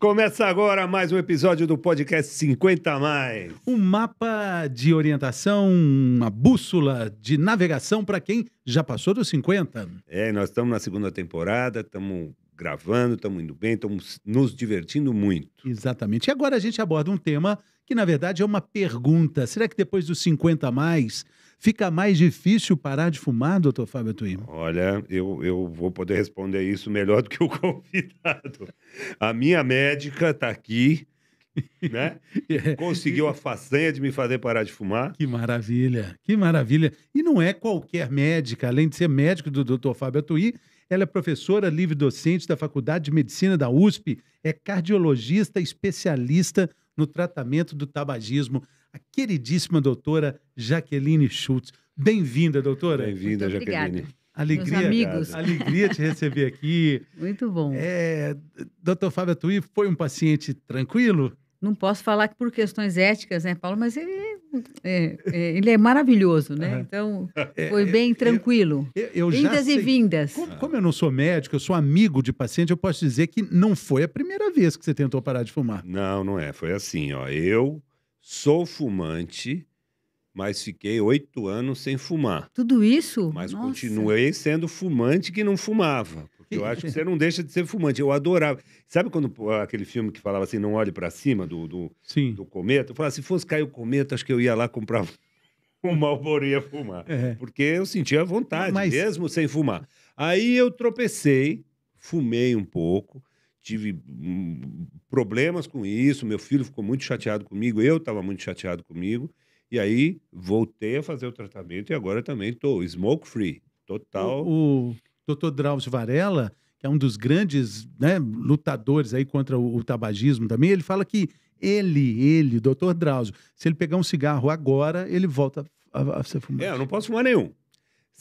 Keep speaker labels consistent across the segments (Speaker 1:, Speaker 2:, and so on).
Speaker 1: Começa agora mais um episódio do podcast 50 mais.
Speaker 2: Um mapa de orientação, uma bússola de navegação para quem já passou dos 50.
Speaker 1: É, nós estamos na segunda temporada, estamos gravando, estamos indo bem, estamos nos
Speaker 2: divertindo muito. Exatamente. E agora a gente aborda um tema que na verdade é uma pergunta. Será que depois dos 50 mais Fica mais difícil parar de fumar, doutor Fábio Tuim?
Speaker 1: Olha, eu, eu vou poder responder isso melhor do que o convidado. A minha médica está aqui, né? É. Conseguiu a façanha de me fazer parar de
Speaker 2: fumar. Que maravilha, que maravilha. E não é qualquer médica, além de ser médico do Dr. Fábio Atuí, ela é professora livre-docente da Faculdade de Medicina da USP, é cardiologista especialista no tratamento do tabagismo a queridíssima doutora Jaqueline Schultz. Bem-vinda, doutora. Bem-vinda, Jaqueline. Alegria, amigos. alegria te receber aqui. Muito bom. É, doutor Fábio Atuí, foi um paciente tranquilo?
Speaker 3: Não posso falar que por questões éticas, né, Paulo? Mas ele é, é, ele
Speaker 2: é maravilhoso, né? Uhum. Então, é, foi é, bem
Speaker 3: tranquilo. Eu, eu Vindas e vindas.
Speaker 2: Como, como, eu não sou médico, eu sou amigo de paciente, eu posso dizer que não foi a primeira vez que você tentou parar de fumar.
Speaker 1: Não, não é. Foi assim, ó. Eu, sou fumante, mas fiquei oito anos sem fumar.
Speaker 2: Tudo isso? Mas Nossa. continuei
Speaker 1: sendo fumante que não fumava. Porque eu acho que você não deixa de ser fumante. Eu adorava. Sabe quando aquele filme que falava assim, não olhe para cima do, do, do, cometa? Eu falava, se fosse cair o cometa, acho que eu ia lá comprar uma Malboro e fumar. É. Porque eu sentia vontade, mas... mesmo sem fumar. Aí eu tropecei, fumei um pouco, tive hum, problemas com isso, meu filho ficou muito chateado comigo, eu estava muito chateado comigo, e aí voltei a fazer o tratamento e agora também estou smoke free, total.
Speaker 2: O, o Dr. Drauzio Varela, que é um dos grandes né, lutadores aí contra o, o, tabagismo também, ele fala que ele, ele, Dr. Drauzio, se ele pegar um cigarro agora, ele volta a, a ser fumante.
Speaker 1: É, eu não posso fumar nenhum.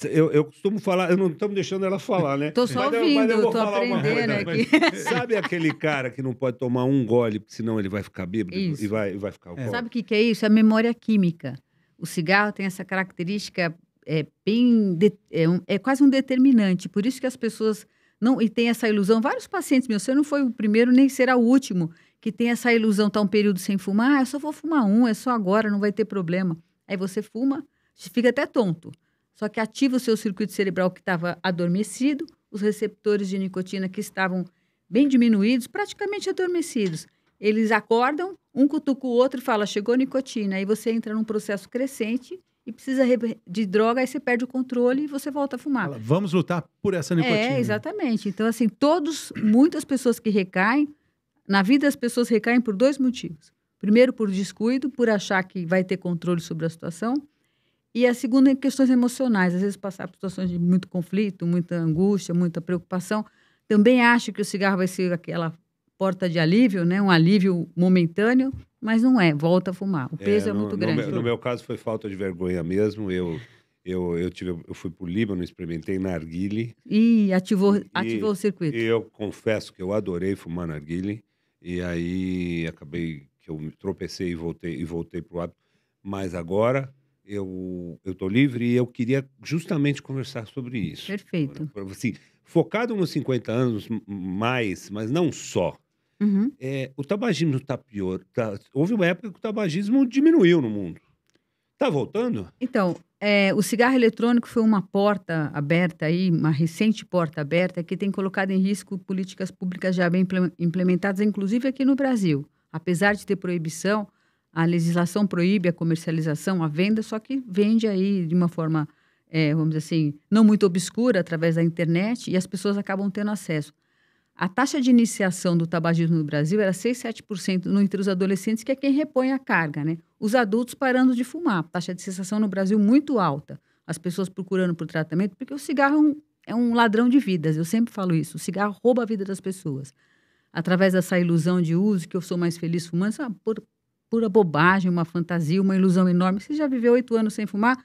Speaker 1: Eu, eu, costumo falar, eu não estou deixando ela falar, né? Estou só mas ouvindo, estou eu aprendendo aqui. Mas, sabe aquele cara que não pode tomar um gole, senão ele vai ficar bêbado isso. e vai, e vai ficar alcoólico? É. Sabe o
Speaker 3: que, que é isso? É memória química. O cigarro tem essa característica é, bem de, é, um, é quase um determinante. Por isso que as pessoas não e tem essa ilusão. Vários pacientes meus, você não foi o primeiro nem será o último que tem essa ilusão, tá um período sem fumar, ah, eu só vou fumar um, é só agora, não vai ter problema. Aí você fuma, fica até tonto. Só que ativa o seu circuito cerebral que estava adormecido, os receptores de nicotina que estavam bem diminuídos, praticamente adormecidos. Eles acordam, um cutuca o outro e fala: chegou nicotina. Aí você entra num processo crescente e precisa de droga, aí você perde o controle e você volta a fumar.
Speaker 2: Vamos lutar por essa nicotina. É,
Speaker 3: exatamente. Então, assim, todos, muitas pessoas que recaem, na vida as pessoas recaem por dois motivos. Primeiro, por descuido, por achar que vai ter controle sobre a situação. E a segunda é questões emocionais. Às vezes passar por situações de muito conflito, muita angústia, muita preocupação. Também acho que o cigarro vai ser aquela porta de alívio, né? Um alívio momentâneo, mas não é. Volta a fumar. O é, peso é, é muito no grande. Meu, no né?
Speaker 1: meu caso foi falta de vergonha mesmo. Eu eu, eu, tive, eu fui para o Líbano, experimentei narguile.
Speaker 3: E ativou, ativou e, o circuito.
Speaker 1: E eu confesso que eu adorei fumar narguile. E aí acabei que eu tropecei e voltei e voltei para o hábito. Mas agora eu estou livre e eu queria justamente conversar sobre isso. Perfeito. Assim, focado nos 50 anos mais, mas não só. Uhum. É, o tabagismo está pior. Tá, houve uma época que o tabagismo diminuiu no mundo. Está voltando?
Speaker 3: Então, é, o cigarro eletrônico foi uma porta aberta aí, uma recente porta aberta que tem colocado em risco políticas públicas já bem implementadas, inclusive aqui no Brasil. Apesar de ter proibição, a legislação proíbe a comercialização, a venda, só que vende aí de uma forma, é, vamos dizer assim, não muito obscura através da internet e as pessoas acabam tendo acesso. A taxa de iniciação do tabagismo no Brasil era 6, 7% no, entre os adolescentes, que é quem repõe a carga, né? Os adultos parando de fumar, taxa de cessação no Brasil muito alta. As pessoas procurando por tratamento, porque o cigarro é um, é um ladrão de vidas, eu sempre falo isso. O cigarro rouba a vida das pessoas. Através dessa ilusão de uso, que eu sou mais feliz fumando, ah, por, pura bobagem, uma fantasia, uma ilusão enorme. Você já viveu oito anos sem fumar?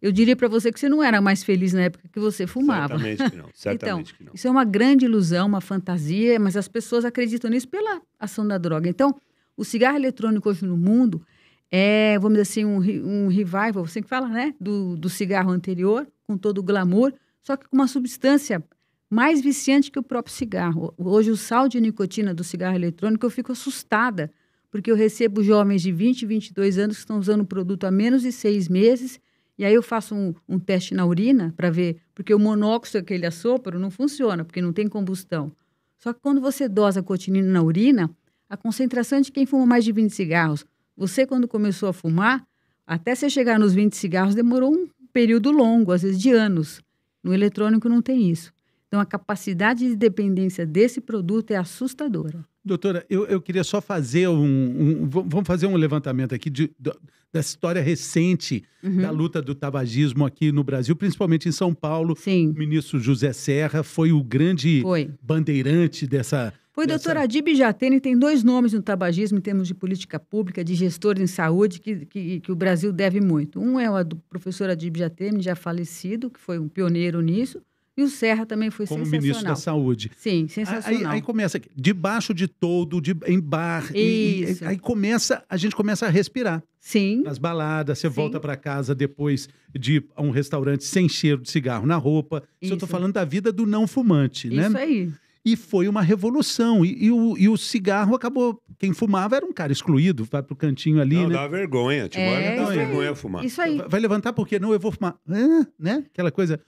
Speaker 3: Eu diria para você que você não era mais feliz na época que você fumava. Certamente que não. Certamente então, que não. Isso é uma grande ilusão, uma fantasia, mas as pessoas acreditam nisso pela ação da droga. Então, o cigarro eletrônico hoje no mundo é, vamos dizer assim, um, um revival, você assim que fala, né? Do, do cigarro anterior, com todo o glamour, só que com uma substância mais viciante que o próprio cigarro. Hoje, o sal de nicotina do cigarro eletrônico, eu fico assustada porque eu recebo jovens de 20, 22 anos que estão usando o produto há menos de seis meses, e aí eu faço um, um teste na urina para ver, porque o monóxido, é aquele sopro não funciona, porque não tem combustão. Só que quando você dosa cotinina na urina, a concentração é de quem fuma mais de 20 cigarros, você quando começou a fumar, até você chegar nos 20 cigarros demorou um período longo, às vezes de anos. No eletrônico não tem isso. Então, a capacidade de dependência desse produto é assustadora.
Speaker 2: Doutora, eu, eu queria só fazer um, um Vamos fazer um levantamento aqui de, de, da história recente uhum. da luta do tabagismo aqui no Brasil, principalmente em São Paulo. Sim. O ministro José Serra foi o grande foi. bandeirante dessa.
Speaker 3: Foi dessa... Adib Jatene, tem dois nomes no tabagismo em termos de política pública, de gestor em saúde, que, que, que o Brasil deve muito. Um é o do professor Adib Jatene, já falecido, que foi um pioneiro nisso. E o Serra também foi Como sensacional. Como ministro da
Speaker 2: Saúde. Sim,
Speaker 3: sensacional. Aí, aí
Speaker 2: começa, debaixo de todo, de, em bar. E, e, aí começa, a gente começa a respirar. Sim. As baladas, você Sim. volta para casa depois de um restaurante sem cheiro de cigarro na roupa. Isso, Isso eu estou falando da vida do não fumante, Isso né? Isso aí. E foi uma revolução. E, e, o, e o cigarro acabou. Quem fumava era um cara excluído, vai pro cantinho ali. Não, né? dá
Speaker 1: vergonha. Tipo, é, dá vergonha aí. fumar. Isso aí.
Speaker 2: Vai levantar porque não, eu vou fumar. Ah, né? Aquela coisa.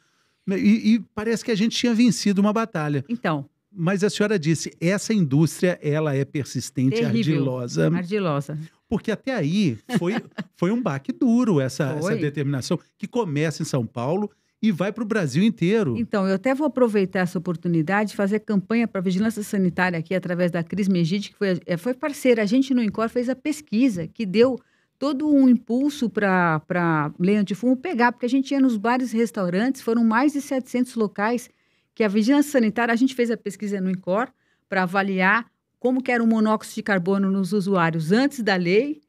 Speaker 2: Né, e, e parece que a gente tinha vencido uma batalha. Então. Mas a senhora disse, essa indústria ela é persistente, terrível, ardilosa. Ardilosa. Porque até aí foi, foi um baque duro essa, essa determinação que começa em São Paulo e vai para o Brasil inteiro.
Speaker 3: Então, eu até vou aproveitar essa oportunidade de fazer campanha para a Vigilância Sanitária aqui através da Cris Megide, que foi, é, foi parceira. A gente no INCOR fez a pesquisa que deu todo um impulso para de fumo pegar, porque a gente ia nos bares e restaurantes, foram mais de 700 locais que a Vigilância Sanitária, a gente fez a pesquisa no INCOR para avaliar como era o monóxido de carbono nos usuários antes da lei,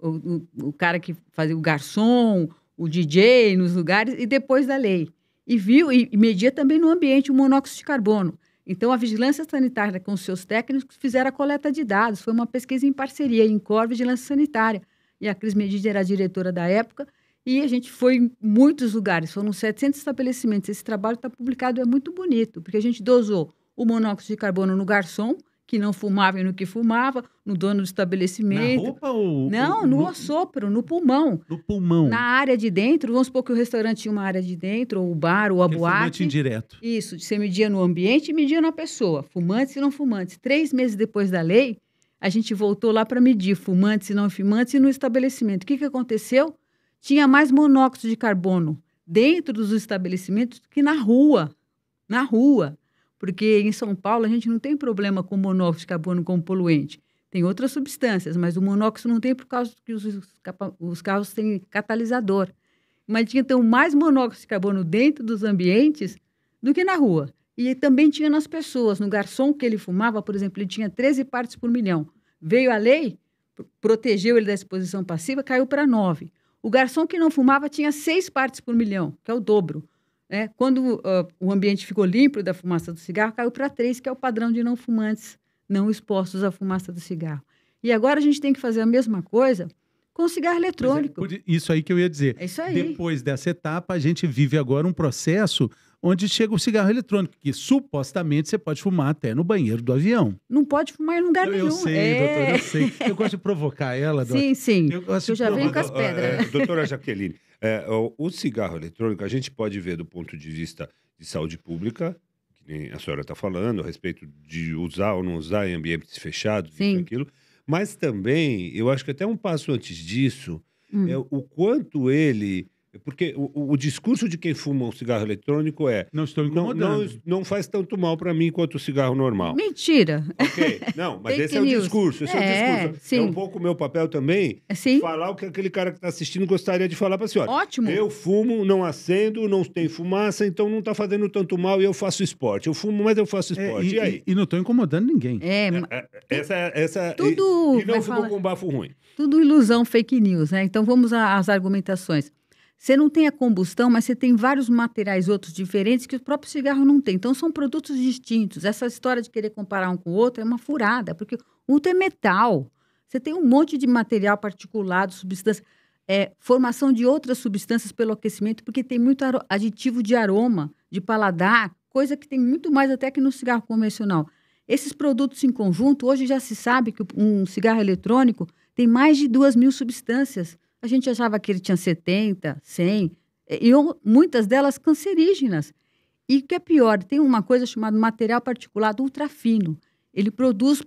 Speaker 3: o, o, o cara que fazia o garçom, o DJ nos lugares, e depois da lei. E viu e, e media também no ambiente o monóxido de carbono. Então, a Vigilância Sanitária, com seus técnicos, fizeram a coleta de dados. Foi uma pesquisa em parceria, INCOR Vigilância Sanitária e a Cris Medide era a diretora da época. E a gente foi em muitos lugares, foram 700 estabelecimentos. Esse trabalho está publicado, é muito bonito, porque a gente dosou o monóxido de carbono no garçom, que não fumava e no que fumava, no dono do estabelecimento. Na roupa ou... Não, ou, no, no assopro, no pulmão. No pulmão. Na área de dentro, vamos supor que o restaurante tinha uma área de dentro, ou o bar, ou a é boate. Fumante indireto. Isso, você media no ambiente e media na pessoa, fumantes e não fumantes. Três meses depois da lei, a gente voltou lá para medir fumantes e não fumantes e no estabelecimento. O que, que aconteceu? Tinha mais monóxido de carbono dentro dos estabelecimentos que na rua. Na rua. Porque em São Paulo a gente não tem problema com monóxido de carbono como poluente. Tem outras substâncias, mas o monóxido não tem por causa que os, os carros têm catalisador. Mas tinha então mais monóxido de carbono dentro dos ambientes do que na rua. E também tinha nas pessoas. No garçom que ele fumava, por exemplo, ele tinha 13 partes por milhão. Veio a lei, protegeu ele da exposição passiva, caiu para 9. O garçom que não fumava tinha 6 partes por milhão, que é o dobro. É, quando uh, o ambiente ficou limpo da fumaça do cigarro, caiu para 3, que é o padrão de não fumantes não expostos à fumaça do cigarro. E agora a gente tem que fazer a mesma coisa com o cigarro é, eletrônico.
Speaker 2: É, isso aí que eu ia dizer. É isso aí. Depois dessa etapa, a gente vive agora um processo onde chega o cigarro eletrônico, que supostamente você pode fumar até no banheiro do avião.
Speaker 3: Não pode fumar em lugar eu, nenhum. É. Eu sei, é... doutora, eu sei.
Speaker 2: Eu gosto de provocar ela. Sim, sim.
Speaker 3: Eu, eu já venho com as pedras.
Speaker 2: É, doutora
Speaker 1: Jaqueline, é, o, o cigarro eletrônico a gente pode ver do ponto de vista de saúde pública, que nem a senhora está falando, a respeito de usar ou não usar em ambientes fechados, sim. aquilo. Mas também, eu acho que até um passo antes disso, hum. é o quanto ele porque o, o, discurso de quem fuma um cigarro eletrônico é. Não estou incomodando. Não, não, não faz tanto mal para mim quanto o cigarro normal. Mentira! Ok, não, mas esse é, discurso, esse é o é, discurso. é, o discurso. É um pouco o meu papel também é, sim. falar o que aquele cara que está assistindo gostaria de falar para a senhora. Ótimo. Eu fumo, não acendo, não tem fumaça, então não está fazendo tanto mal e eu faço esporte. Eu fumo, mas eu faço é, esporte. É, e, e, aí? E,
Speaker 2: e não estou incomodando ninguém.
Speaker 1: É, é essa, essa. Tudo. E, e não ficou falar, com um bafo ruim.
Speaker 3: Tudo ilusão, fake news, né? Então vamos às argumentações. Você não tem a combustão, mas você tem vários materiais outros diferentes que o próprio cigarro não tem. Então, são produtos distintos. Essa história de querer comparar um com o outro é uma furada, porque um tem é metal. Você tem um monte de material particulado, substância, é, formação de outras substâncias pelo aquecimento, porque tem muito aditivo de aroma, de paladar, coisa que tem muito mais até que no cigarro convencional. Esses produtos em conjunto, hoje já se sabe que um cigarro eletrônico tem mais de duas mil substâncias a gente achava que ele tinha 70, 100, eh, e muitas delas cancerígenas. E o que é pior, tem uma coisa chamada material particulado ultrafino. Ele produz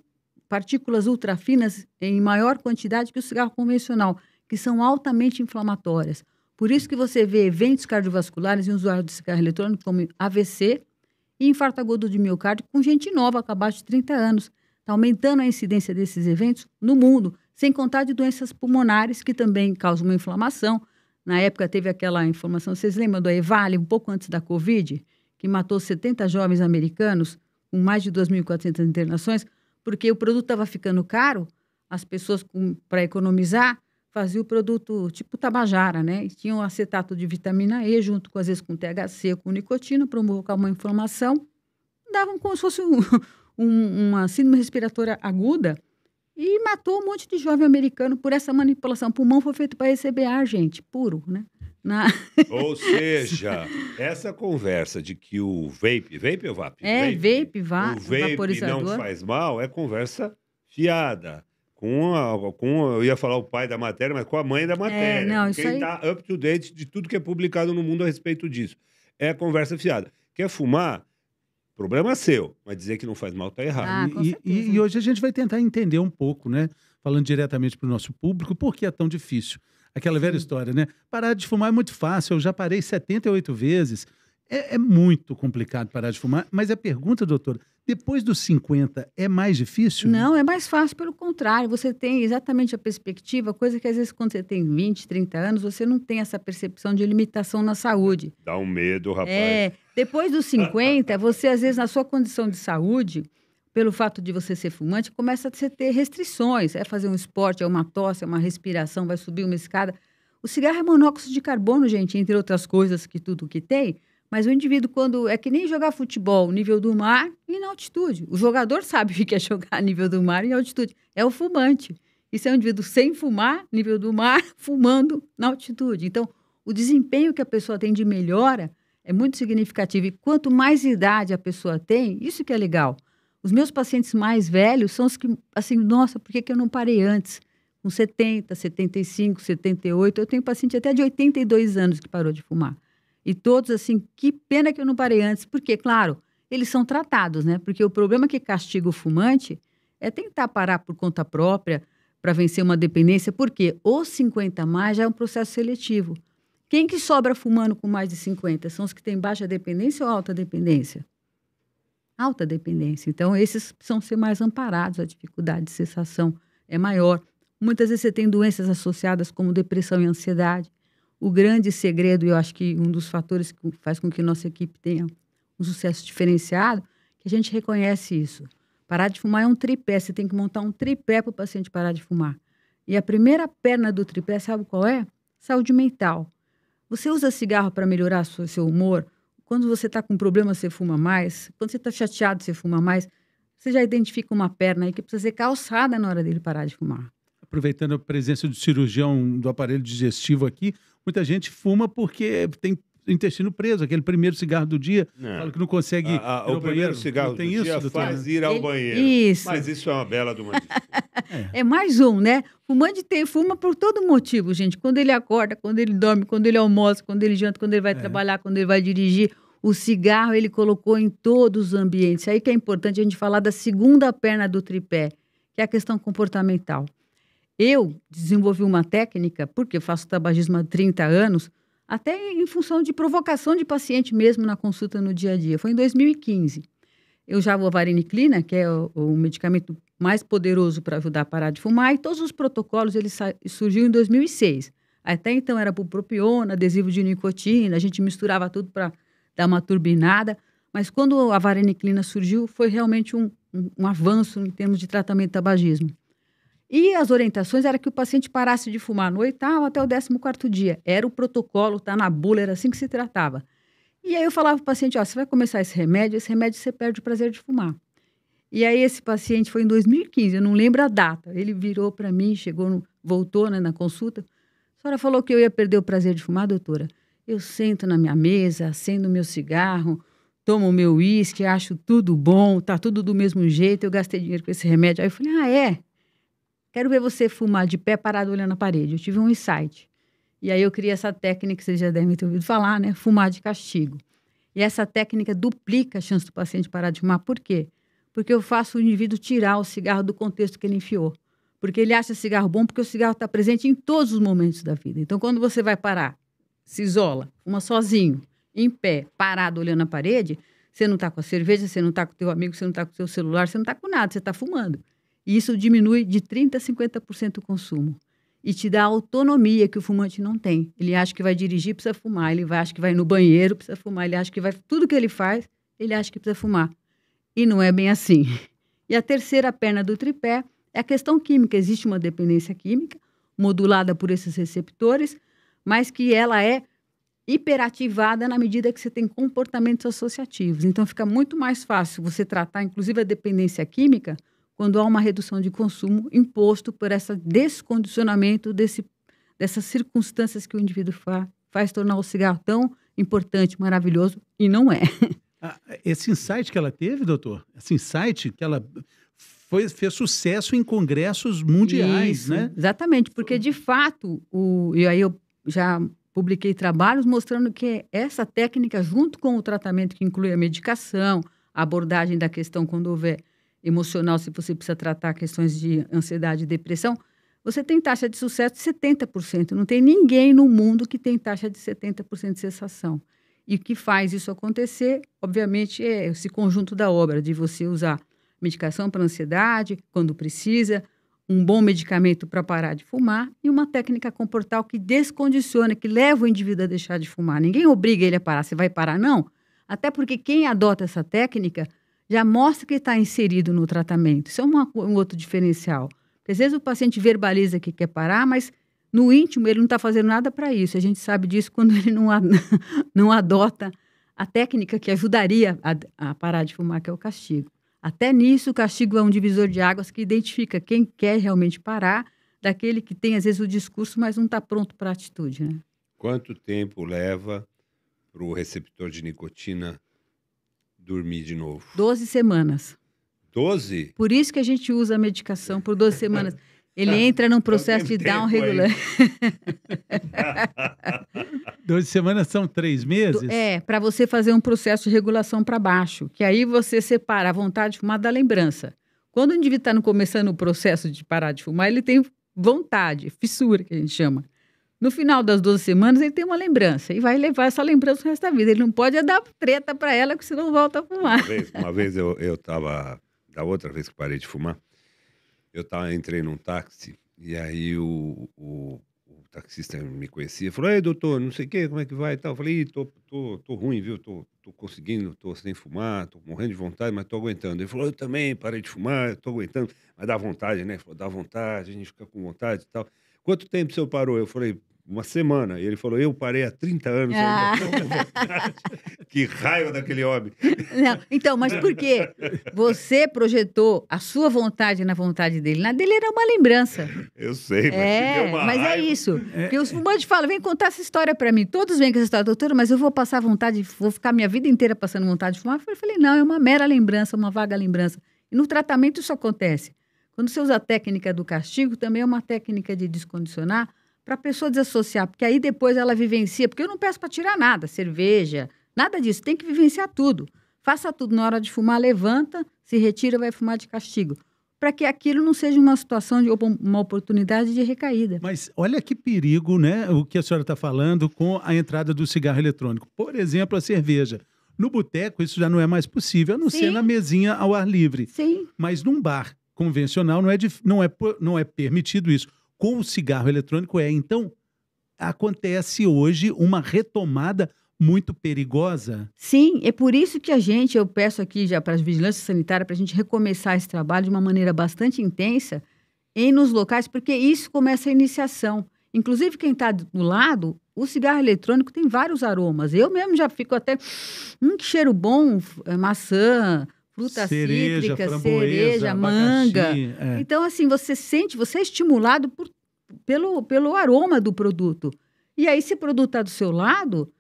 Speaker 3: partículas ultrafinas em maior quantidade que o cigarro convencional, que são altamente inflamatórias. Por isso que você vê eventos cardiovasculares em usuários de cigarro eletrônico, como AVC e infarto agudo de miocárdio, com gente nova, abaixo de 30 anos. Está aumentando a incidência desses eventos no mundo sem contar de doenças pulmonares que também causam uma inflamação. Na época teve aquela informação, vocês lembram do Evale, um pouco antes da Covid, que matou 70 jovens americanos, com mais de 2.400 internações, porque o produto estava ficando caro, as pessoas, para economizar, faziam o produto tipo tabajara, né? E tinham acetato de vitamina E junto com, às vezes, com THC, com nicotina, para provocar uma inflamação. Davam como se fosse um, um, uma síndrome respiratória aguda, e matou um monte de jovem americano por essa manipulação. O pulmão foi feito para receber ar, gente, puro, né? Na...
Speaker 1: Ou seja, essa conversa de que o vape, vape ou vape?
Speaker 3: É, vape, vape, va o vape vaporizador. não faz
Speaker 1: mal é conversa fiada. Com, a, com, eu ia falar o pai da matéria, mas com a mãe da é, matéria. É, não, isso Quem está aí... Tá up to date de tudo que é publicado no mundo a respeito disso. É conversa fiada. Quer fumar? Problema é seu, mas dizer que não faz mal está errado. Ah, e,
Speaker 2: e, e, hoje a gente vai tentar entender um pouco, né? Falando diretamente para o nosso público, por que é tão difícil? Aquela Sim. velha história, né? Parar de fumar é muito fácil, eu já parei 78 vezes. É, é muito complicado parar de fumar, mas a pergunta, doutora, depois dos 50 é mais difícil?
Speaker 3: Não, é mais fácil, pelo contrário, você tem exatamente a perspectiva, coisa que às vezes quando você tem 20, 30 anos, você não tem essa percepção de limitação na saúde.
Speaker 1: Dá um medo, rapaz. É,
Speaker 3: depois dos 50, você, às vezes, na sua condição de saúde, pelo fato de você ser fumante, começa a ter restrições. É fazer um esporte, é uma tosse, é uma respiração, vai subir uma escada. O cigarro é monóxido de carbono, gente, entre outras coisas que tudo que tem. Mas o indivíduo, quando. É que nem jogar futebol nível do mar e na altitude. O jogador sabe o que é jogar nível do mar e na altitude. É o fumante. Isso é um indivíduo sem fumar, nível do mar, fumando na altitude. Então, o desempenho que a pessoa tem de melhora é muito significativo. E quanto mais idade a pessoa tem, isso que é legal. Os meus pacientes mais velhos são os que, assim, nossa, por que, que eu não parei antes? Com 70, 75, 78. Eu tenho paciente até de 82 anos que parou de fumar. E todos, assim, que pena que eu não parei antes. Porque, claro, eles são tratados, né? Porque o problema que castiga o fumante é tentar parar por conta própria para vencer uma dependência, porque os 50 mais já é um processo seletivo. Quem que sobra fumando com mais de 50? São os que têm baixa dependência ou alta dependência? Alta dependência. Então, esses precisam ser mais amparados, a dificuldade de cessação é maior. Muitas vezes você tem doenças associadas como depressão e ansiedade. O grande segredo, e eu acho que um dos fatores que faz com que nossa equipe tenha um sucesso diferenciado, é que a gente reconhece isso. Parar de fumar é um tripé, você tem que montar um tripé para o paciente parar de fumar. E a primeira perna do tripé, sabe qual é? Saúde mental. Você usa cigarro para melhorar seu, seu humor? Quando você está com problema, você fuma mais? Quando você está chateado, você fuma mais? Você já identifica uma perna aí que precisa ser calçada na hora dele parar de fumar.
Speaker 2: Aproveitando a presença do cirurgião do aparelho digestivo aqui, muita gente fuma porque tem intestino preso, aquele primeiro cigarro do dia. É. Fala que não consegue. A, a, o banheiro. primeiro cigarro tem do isso, dia é doutor? faz ir ao Ele, banheiro. Isso. Mas
Speaker 1: isso é uma bela do uma.
Speaker 3: é. é mais um, né? Fumante tem, fuma por todo motivo, gente. Quando ele acorda, quando ele dorme, quando ele almoça, quando ele janta, quando ele vai é. trabalhar, quando ele vai dirigir. O cigarro ele colocou em todos os ambientes. Aí que é importante a gente falar da segunda perna do tripé, que é a questão comportamental. Eu desenvolvi uma técnica, porque faço tabagismo há 30 anos, até em função de provocação de paciente mesmo na consulta no dia a dia. Foi em 2015. Eu já vou variniclina, que é o, o medicamento mais poderoso para ajudar a parar de fumar, e todos os protocolos eles surgiu em 2006. Até então era bupropiona, adesivo de nicotina, a gente misturava tudo para dar uma turbinada, mas quando a variniclina surgiu, foi realmente um, um, um avanço em termos de tratamento de tabagismo. E as orientações era que o paciente parasse de fumar no oitavo tá, até o décimo quarto dia. Era o protocolo, tá na bula, era assim que se tratava. E aí eu falava para o paciente, ó, você vai começar esse remédio, esse remédio você perde o prazer de fumar. E aí esse paciente foi em 2015, eu não lembro a data. Ele virou para mim, chegou, no, voltou né, na consulta. A senhora falou que eu ia perder o prazer de fumar, doutora. Eu sento na minha mesa, acendo meu cigarro, tomo meu uísque, acho tudo bom, tá tudo do mesmo jeito, eu gastei dinheiro com esse remédio. Aí eu falei, ah, é? Quero ver você fumar de pé parado olhando a parede. Eu tive um insight. E aí eu criei essa técnica que vocês já devem ter ouvido falar, né? Fumar de castigo. E essa técnica duplica a chance do paciente parar de fumar. Por quê? Porque eu faço o indivíduo tirar o cigarro do contexto que ele enfiou. Porque ele acha cigarro bom porque o cigarro está presente em todos os momentos da vida. Então, quando você vai parar, se isola, fuma sozinho, em pé, parado olhando a parede, você não está com a cerveja, você não está com o teu amigo, você não está com o seu celular, você não está com nada, você está fumando. E isso diminui de 30% a 50% o consumo. E te dá a autonomia que o fumante não tem. Ele acha que vai dirigir, precisa fumar. Ele vai, acha que vai no banheiro, precisa fumar. Ele acha que vai. Tudo que ele faz, ele acha que precisa fumar. E não é bem assim. E a terceira perna do tripé é a questão química. Existe uma dependência química modulada por esses receptores, mas que ela é hiperativada na medida que você tem comportamentos associativos. Então fica muito mais fácil você tratar, inclusive, a dependência química quando há uma redução de consumo imposto por esse descondicionamento desse, dessas circunstâncias que o indivíduo fa, faz tornar o cigarro tão importante, maravilhoso, e não é.
Speaker 2: Ah, esse insight que ela teve, doutor, esse insight que ela foi, fez sucesso em congressos mundiais, Isso, né?
Speaker 3: Exatamente, porque de fato, o, e aí eu já publiquei trabalhos mostrando que essa técnica, junto com o tratamento que inclui a medicação, a abordagem da questão quando houver emocional, se você precisa tratar questões de ansiedade e depressão, você tem taxa de sucesso de 70%. Não tem ninguém no mundo que tem taxa de 70% de cessação. E o que faz isso acontecer, obviamente, é esse conjunto da obra, de você usar medicação para ansiedade, quando precisa, um bom medicamento para parar de fumar e uma técnica comportal que descondiciona, que leva o indivíduo a deixar de fumar. Ninguém obriga ele a parar, você vai parar, não. Até porque quem adota essa técnica já mostra que está inserido no tratamento. Isso é uma, um outro diferencial. Às vezes o paciente verbaliza que quer parar, mas no íntimo ele não está fazendo nada para isso. A gente sabe disso quando ele não, não adota a técnica que ajudaria a, a parar de fumar, que é o castigo. Até nisso, o castigo é um divisor de águas que identifica quem quer realmente parar daquele que tem, às vezes, o discurso, mas não está pronto para a atitude. Né?
Speaker 1: Quanto tempo leva para o receptor de nicotina dormir de novo? 12 semanas. doze
Speaker 3: Por isso que a gente usa a medicação por 12 semanas. Ele tá. entra num tá processo de down regular.
Speaker 2: 12 semanas são três meses?
Speaker 3: É, para você fazer um processo de regulação para baixo, que aí você separa a vontade de fumar da lembrança. Quando o indivíduo está começando o processo de parar de fumar, ele tem vontade, fissura, que a gente chama. No final das 12 semanas, ele tem uma lembrança e vai levar essa lembrança o resto da vida. Ele não pode dar treta para ela, que senão volta a fumar. Uma vez,
Speaker 1: uma vez eu, eu tava. Da outra vez que parei de fumar, eu tava, entrei num táxi e aí o, o, o taxista me conhecia. Falou: Ei, doutor, não sei o quê, como é que vai e tal. Eu falei: tô, tô, tô ruim, viu? Tô, tô conseguindo, tô sem fumar, tô morrendo de vontade, mas tô aguentando. Ele falou: Eu também parei de fumar, tô aguentando. Mas dá vontade, né? Falou: Dá vontade, a gente fica com vontade e tal. Quanto tempo o senhor parou? Eu falei, uma semana. E ele falou: Eu parei há 30 anos. Ah. que raiva daquele homem.
Speaker 3: Não, então, mas por quê? Você projetou a sua vontade na vontade dele. Na dele era uma lembrança.
Speaker 1: Eu sei, mas é, mas é raiva. é isso. Porque os é.
Speaker 3: fumantes falam: Vem contar essa história para mim. Todos vêm com essa história, doutora, mas eu vou passar vontade, vou ficar minha vida inteira passando vontade de fumar. Eu falei: Não, é uma mera lembrança, uma vaga lembrança. E no tratamento isso acontece. Quando você usa a técnica do castigo, também é uma técnica de descondicionar para a pessoa desassociar, porque aí depois ela vivencia, porque eu não peço para tirar nada, cerveja, nada disso, tem que vivenciar tudo. Faça tudo na hora de fumar, levanta, se retira, vai fumar de castigo. Para que aquilo não seja uma situação de uma oportunidade de recaída. Mas
Speaker 2: olha que perigo, né? O que a senhora está falando com a entrada do cigarro eletrônico. Por exemplo, a cerveja. No boteco, isso já não é mais possível, a não Sim. ser na mesinha ao ar livre. Sim. Mas num bar convencional não é, não é, não é permitido isso com o cigarro eletrônico é. Então, acontece hoje uma retomada muito perigosa.
Speaker 3: Sim, é por isso que a gente, eu peço aqui já para as vigilâncias sanitárias para a gente recomeçar esse trabalho de uma maneira bastante intensa em nos locais, porque isso começa a iniciação. Inclusive, quem está do lado, o cigarro eletrônico tem vários aromas. Eu mesmo já fico até. Hum, que cheiro bom, maçã, frutas cereja, cítricas, cereja, manga. É. Então, assim, você sente, você é estimulado por, pelo, pelo aroma do produto. E aí, se o produto está do seu lado,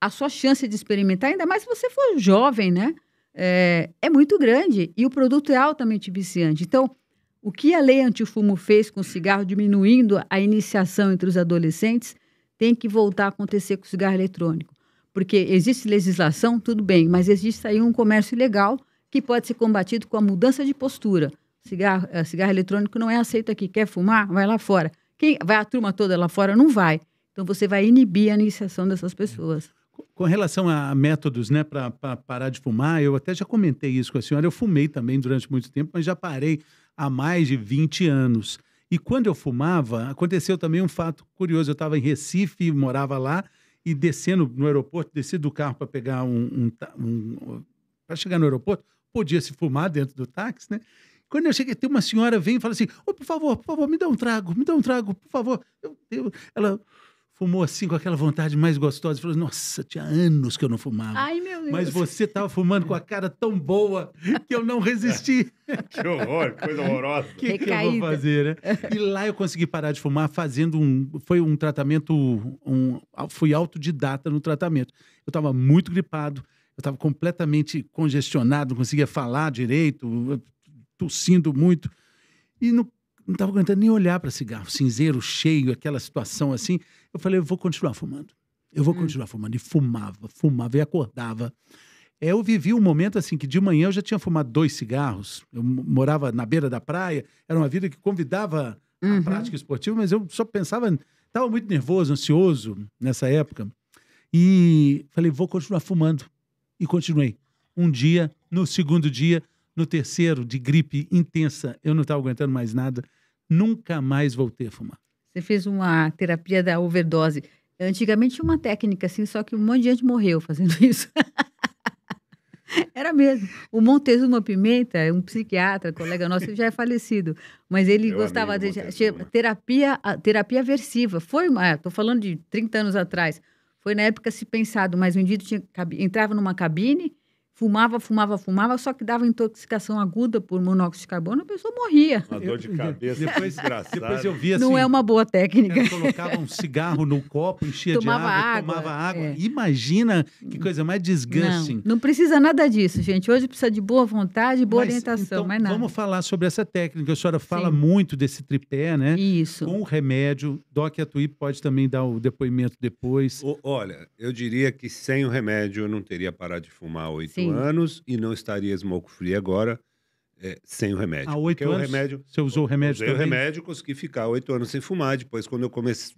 Speaker 3: a sua chance de experimentar, ainda mais se você for jovem, né? É, é muito grande e o produto é altamente viciante. Então, o que a lei antifumo fez com o cigarro, diminuindo a iniciação entre os adolescentes, tem que voltar a acontecer com o cigarro eletrônico. Porque existe legislação, tudo bem, mas existe aí um comércio ilegal que pode ser combatido com a mudança de postura. Cigarro, eh, cigarro eletrônico não é aceito aqui. Quer fumar? Vai lá fora. Quem vai a turma toda lá fora? Não vai. Então você vai inibir a iniciação dessas pessoas.
Speaker 2: Com relação a métodos, né, para parar de fumar, eu até já comentei isso com a senhora. Eu fumei também durante muito tempo, mas já parei há mais de 20 anos. E quando eu fumava, aconteceu também um fato curioso. Eu estava em Recife, morava lá, e descendo no aeroporto, desci do carro para pegar um, um, um para chegar no aeroporto, podia se fumar dentro do táxi, né? Quando eu cheguei, tem uma senhora vem e fala assim: oh, por favor, por favor, me dá um trago, me dá um trago, por favor. Eu, eu, ela fumou assim com aquela vontade mais gostosa e falou: Nossa, tinha anos que eu não fumava. Ai, meu Deus. Mas você estava fumando com a cara tão boa que eu não resisti. que horror, coisa horrorosa. O que, que, eu vou fazer, né? E lá eu consegui parar de fumar fazendo um. Foi um tratamento. Um, fui autodidata no tratamento. Eu estava muito gripado eu estava completamente congestionado, não conseguia falar direito, tossindo muito. E não estava aguentando nem olhar para cigarro, cinzeiro cheio, aquela situação assim. Eu falei, eu vou continuar fumando. Eu vou hum. continuar fumando. E fumava, fumava e acordava. É, eu vivi um momento assim que de manhã eu já tinha fumado dois cigarros. Eu morava na beira da praia, era uma vida que convidava uhum. a prática esportiva, mas eu só pensava, estava muito nervoso, ansioso nessa época. E falei, vou continuar fumando e continuei. Um dia, no segundo dia, no terceiro, de gripe intensa, eu não estava aguentando mais nada. Nunca mais voltei a fumar.
Speaker 3: Você fez uma terapia da overdose. Antigamente tinha uma técnica assim, só que um monte de gente morreu fazendo isso. Era mesmo. O Montezuma Pimenta, um psiquiatra, colega nosso, já é falecido, mas ele Meu gostava de, terapia, terapia aversiva. Foi uma, estou falando de 30 anos atrás, foi na época se pensado, mas o indivíduo tinha, entrava numa cabine, fumava, fumava, fumava, só que dava intoxicação aguda por monóxido de carbono, a pessoa morria. Uma dor de cabeça
Speaker 2: depois, graças Depois eu via assim... Não é uma
Speaker 3: boa técnica. colocava
Speaker 2: um cigarro no copo, enchia tomava de água, água tomava é. água. É. Imagina que coisa mais desgaste. Não,
Speaker 3: não, precisa nada disso, gente. Hoje precisa de boa vontade, boa mas, orientação, então, mas nada. Vamos
Speaker 2: falar sobre essa técnica. A senhora fala Sim. muito desse tripé, né? Isso. Com o remédio. Doc Atui pode também dar o depoimento depois. O, olha,
Speaker 1: eu diria que sem o remédio eu não teria parado de fumar oito anos e não estaria smoke free agora é, sem o remédio. Há oito anos? Remédio,
Speaker 2: você usou o remédio usei também? o remédio,
Speaker 1: consegui ficar oito anos sem fumar. Depois, quando eu comecei,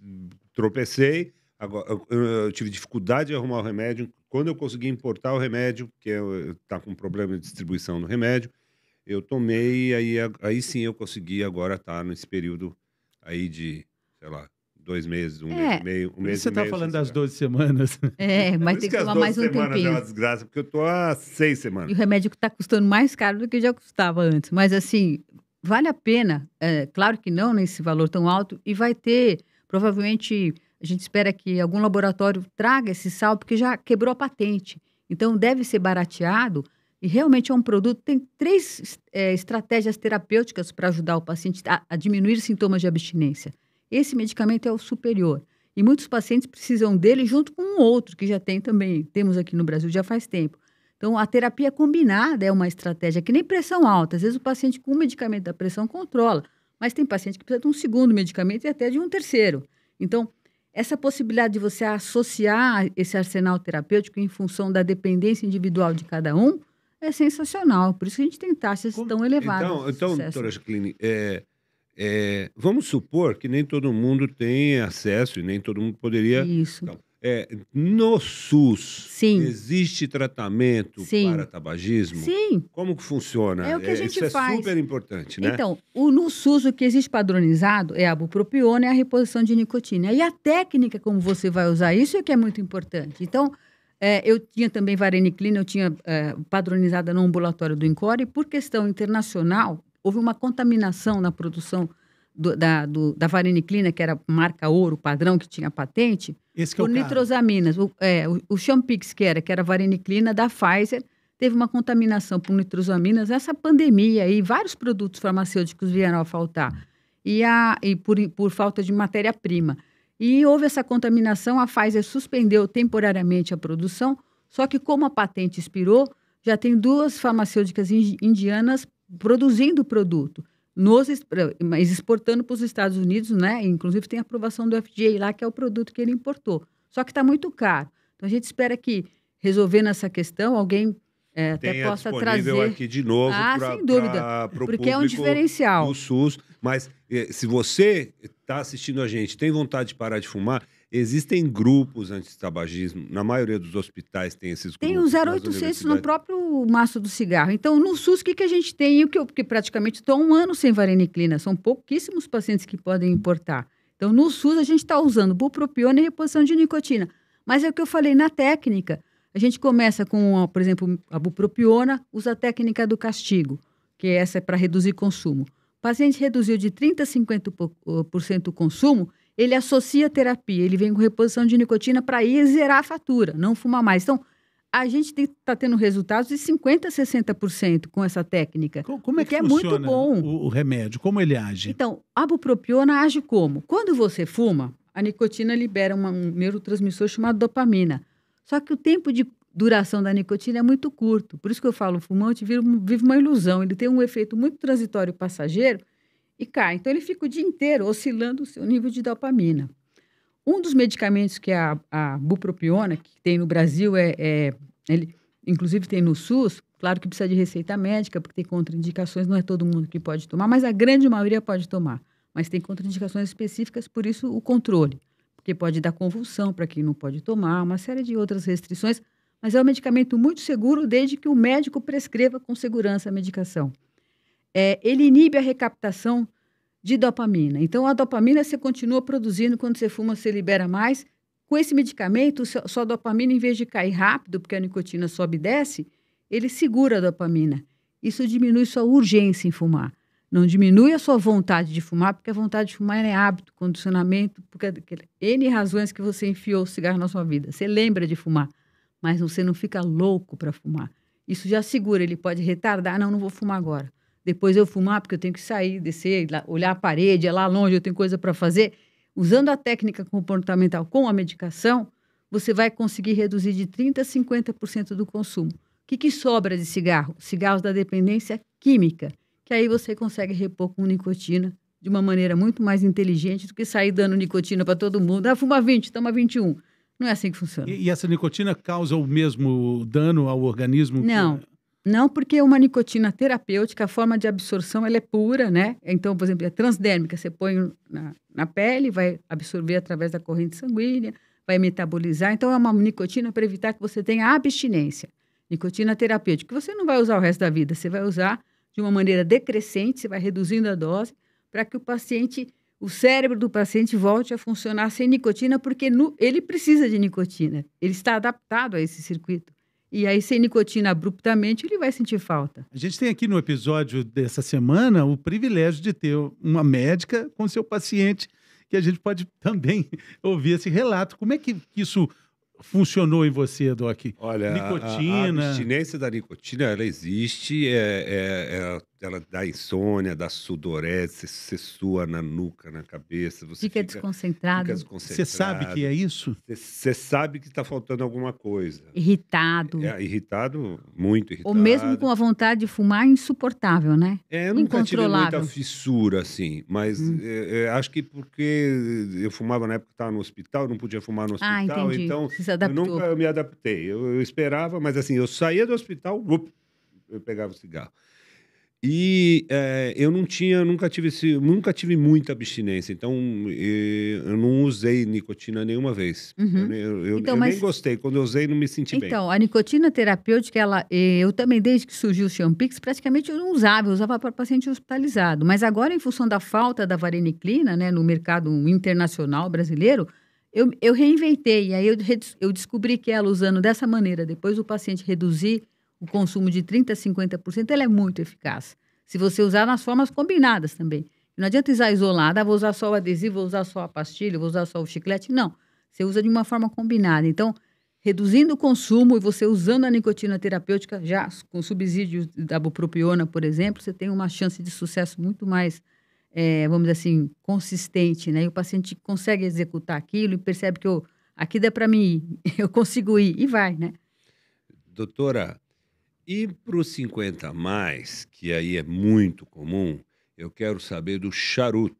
Speaker 1: tropecei, agora, eu, eu, tive dificuldade de arrumar o remédio. Quando eu consegui importar o remédio, porque está com problema de distribuição do remédio, eu tomei, aí, aí sim eu consegui agora estar tá nesse período aí de, sei lá, dois meses, um é. mês e meio, um mês Você tá falando
Speaker 2: das 12 é, semanas. É, mas tem que,
Speaker 3: tomar mais um tempinho. É uma
Speaker 1: desgraça, porque eu tô há seis semanas. E o remédio
Speaker 3: que tá custando mais caro do que já custava antes. Mas assim, vale a pena, é, claro que não nesse valor tão alto, e vai ter, provavelmente, a gente espera que algum laboratório traga esse sal, porque já quebrou a patente. Então deve ser barateado, e realmente é um produto. Tem três é, estratégias terapêuticas para ajudar o paciente a, a diminuir sintomas de abstinência. Esse medicamento é o superior. E muitos pacientes precisam dele junto com um outro que já tem também, temos aqui no Brasil já faz tempo. Então, a terapia combinada é uma estratégia que nem pressão alta. Às vezes, o paciente com o medicamento da pressão controla, mas tem paciente que precisa de um segundo medicamento e até de um terceiro. Então, essa possibilidade de você associar esse arsenal terapêutico em função da dependência individual de cada um é sensacional. Por isso que a gente tem taxas Como? tão elevadas. Então, então doutora
Speaker 1: Jacqueline, é, é, vamos supor que nem todo mundo tem acesso e nem todo mundo poderia. Isso. Então, é, no SUS Sim. existe tratamento Sim. para tabagismo? Sim. Como que funciona? É o que a é, gente isso é faz. é super importante, né? Então,
Speaker 3: o, no SUS o que existe padronizado é a bupropiona e a reposição de nicotina. E a técnica como você vai usar isso é que é muito importante. Então, é, eu tinha também vareniclina, eu tinha é, padronizada no ambulatório do INCORE. Por questão internacional, houve uma contaminação na produção do, da, do, da vareniclina, que era marca ouro, padrão, que tinha patente, Esse é por é o nitrosaminas. O, é, o, o Champix, que era, que era vareniclina da Pfizer, teve uma contaminação por nitrosaminas. Essa pandemia aí, vários produtos farmacêuticos vieram a faltar. E, a, e por, por falta de matéria-prima. E houve essa contaminação, a Pfizer suspendeu temporariamente a produção, só que como a patente expirou, já tem duas farmacêuticas indianas produzindo o produto, nos, mas exportando para os Estados Unidos, né? Inclusive tem aprovação do FDA lá, que é o produto que ele importou. Só que está muito caro. Então a gente espera que, resolvendo essa questão, alguém
Speaker 1: é, até possa trazer. aqui de novo. Ah, pra, sem dúvida. porque é um diferencial. O SUS. Mas eh, se você está assistindo a gente, tem vontade de parar de fumar, Existem grupos anti-tabagismo. na maioria dos hospitais tem esses grupos. Tem o 0800 no
Speaker 3: próprio maço do cigarro. Então, no SUS, o que, que a gente tem? Eu, que praticamente estou um ano sem vareniclina, são pouquíssimos pacientes que podem importar. Então, no SUS, a gente está usando bupropiona e reposição de nicotina. Mas é o que eu falei na técnica. A gente começa com, por exemplo, a bupropiona, usa a técnica do castigo, que essa é para reduzir consumo. O paciente reduziu de 30% a 50% o consumo, ele associa terapia, ele vem com reposição de nicotina para ir zerar a fatura, não fumar mais. Então, a gente está tendo resultados de 50% a 60% com essa técnica. Como é que, que é muito
Speaker 2: bom. O, o, remédio? Como ele age? Então,
Speaker 3: a bupropiona age como? Quando você fuma, a nicotina libera uma, um neurotransmissor chamado dopamina. Só que o tempo de duração da nicotina é muito curto. Por isso que eu falo, o fumante vive, vive uma ilusão. Ele tem um efeito muito transitório passageiro e cai. Então, ele fica o dia inteiro oscilando o seu nível de dopamina. Um dos medicamentos que é a, a bupropiona, que tem no Brasil, é, é, ele, inclusive tem no SUS, claro que precisa de receita médica, porque tem contraindicações, não é todo mundo que pode tomar, mas a grande maioria pode tomar. Mas tem contraindicações específicas, por isso o controle, porque pode dar convulsão para quem não pode tomar, uma série de outras restrições, mas é um medicamento muito seguro desde que o médico prescreva com segurança a medicação é, ele inibe a recaptação de dopamina. Então, a dopamina você continua produzindo quando você fuma, você libera mais. Com esse medicamento, sua dopamina, em vez de cair rápido, porque a nicotina sobe e desce, ele segura a dopamina. Isso diminui sua urgência em fumar. Não diminui a sua vontade de fumar, porque a vontade de fumar é hábito, condicionamento, porque N razões que você enfiou o cigarro na sua vida. Você lembra de fumar, mas você não fica louco para fumar. Isso já segura, ele pode retardar, não, não vou fumar agora depois eu fumar, ah, porque eu tenho que sair, descer, olhar a parede, é lá longe, eu tenho coisa para fazer. Usando a técnica comportamental com a medicação, você vai conseguir reduzir de 30% a 50% do consumo. O que, que, sobra de cigarro? Cigarros da dependência química, que aí você consegue repor com nicotina de uma maneira muito mais inteligente do que sair dando nicotina para todo mundo. Ah, fuma 20, toma 21. Não é assim que
Speaker 2: funciona. E, e essa nicotina causa o mesmo dano ao organismo? Não.
Speaker 3: Que... Não, porque uma nicotina terapêutica, a forma de absorção ela é pura, né? Então, por exemplo, é transdérmica, você põe na, na pele, vai absorver através da corrente sanguínea, vai metabolizar. Então, é uma nicotina para evitar que você tenha abstinência. Nicotina terapêutica, que você não vai usar o resto da vida, você vai usar de uma maneira decrescente, você vai reduzindo a dose para que o paciente, o cérebro do paciente volte a funcionar sem nicotina, porque no, ele precisa de nicotina, ele está adaptado a esse circuito. E aí, sem nicotina abruptamente, ele vai sentir
Speaker 2: falta. A gente tem aqui no episódio dessa semana o privilégio de ter uma médica com seu paciente, que a gente pode também ouvir esse relato. Como é que isso funcionou em você, Doc? Olha, nicotina. A, a
Speaker 1: abstinência da nicotina, ela existe, é, é, é ela dá insônia, dá sudorese, você sua na nuca, na cabeça. Você fica, fica,
Speaker 3: desconcentrado. fica desconcentrado.
Speaker 1: Você sabe que é isso? Você sabe que está faltando alguma coisa.
Speaker 3: Irritado.
Speaker 1: É, irritado, muito irritado. Ou mesmo
Speaker 3: com a vontade de fumar insuportável, né? É, eu nunca tive muita
Speaker 1: fissura, assim. Mas hum. é, é, acho que porque eu fumava na época que estava no hospital, não podia fumar no ah, hospital. Ah, entendi. Então, eu nunca me adaptei. Eu, eu, esperava, mas assim, eu saía do hospital, up, eu pegava o cigarro. E é, eu não tinha, nunca tive, esse, nunca tive muita abstinência, então eu não usei nicotina nenhuma vez. Uhum. Eu, eu, então, eu mas... nem gostei, quando eu usei não me senti então, bem. Então,
Speaker 3: a nicotina terapêutica, ela, eu também, desde que surgiu o Champix, praticamente eu não usava, eu usava para paciente hospitalizado. Mas agora, em função da falta da vareniclina né, no mercado internacional brasileiro, eu, eu reinventei, e aí eu, eu descobri que ela usando dessa maneira, depois o paciente reduzir o consumo de 30% a 50%, ela é muito eficaz. Se você usar nas formas combinadas também. Não adianta usar isolada, ah, vou usar só o adesivo, vou usar só a pastilha, vou usar só o chiclete. Não. Você usa de uma forma combinada. Então, reduzindo o consumo e você usando a nicotina terapêutica, já com subsídio da bupropiona, por exemplo, você tem uma chance de sucesso muito mais, é, vamos dizer assim, consistente, né? E o paciente consegue executar aquilo e percebe que aqui dá para mim ir, eu consigo ir, e vai, né?
Speaker 1: Doutora, e para os 50 mais, que aí é muito comum, eu quero saber do charuto.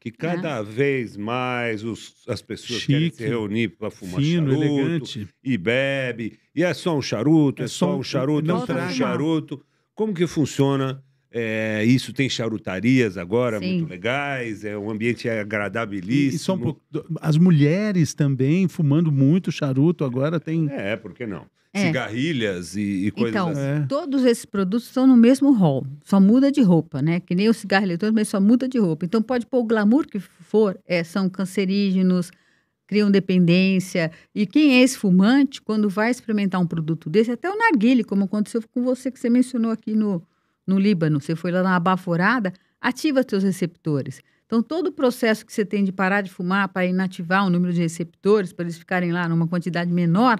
Speaker 1: Que cada ah. vez mais os, as pessoas Chique, querem se reunir para fumar fino, charuto elegante. e bebe. E é só um charuto, é, é só um charuto, não é, é só um charuto. Como que funciona é, isso tem charutarias agora Sim. muito legais, é um ambiente agradabilíssimo. É e, e só um pouco,
Speaker 2: as mulheres também fumando muito charuto agora tem. É,
Speaker 1: por que não? É. Cigarrilhas e, e coisas
Speaker 3: então, assim. É. todos esses produtos estão no mesmo rol, só muda de roupa, né? Que nem o cigarro eletrônico, mas só muda de roupa. Então pode pôr o glamour que for, é, são cancerígenos, criam dependência. E quem é esse fumante quando vai experimentar um produto desse, até o narguile, como aconteceu com você que você mencionou aqui no, no Líbano, você foi lá na abaforada, ativa seus receptores. Então, todo o processo que você tem de parar de fumar para inativar o número de receptores, para eles ficarem lá numa quantidade menor,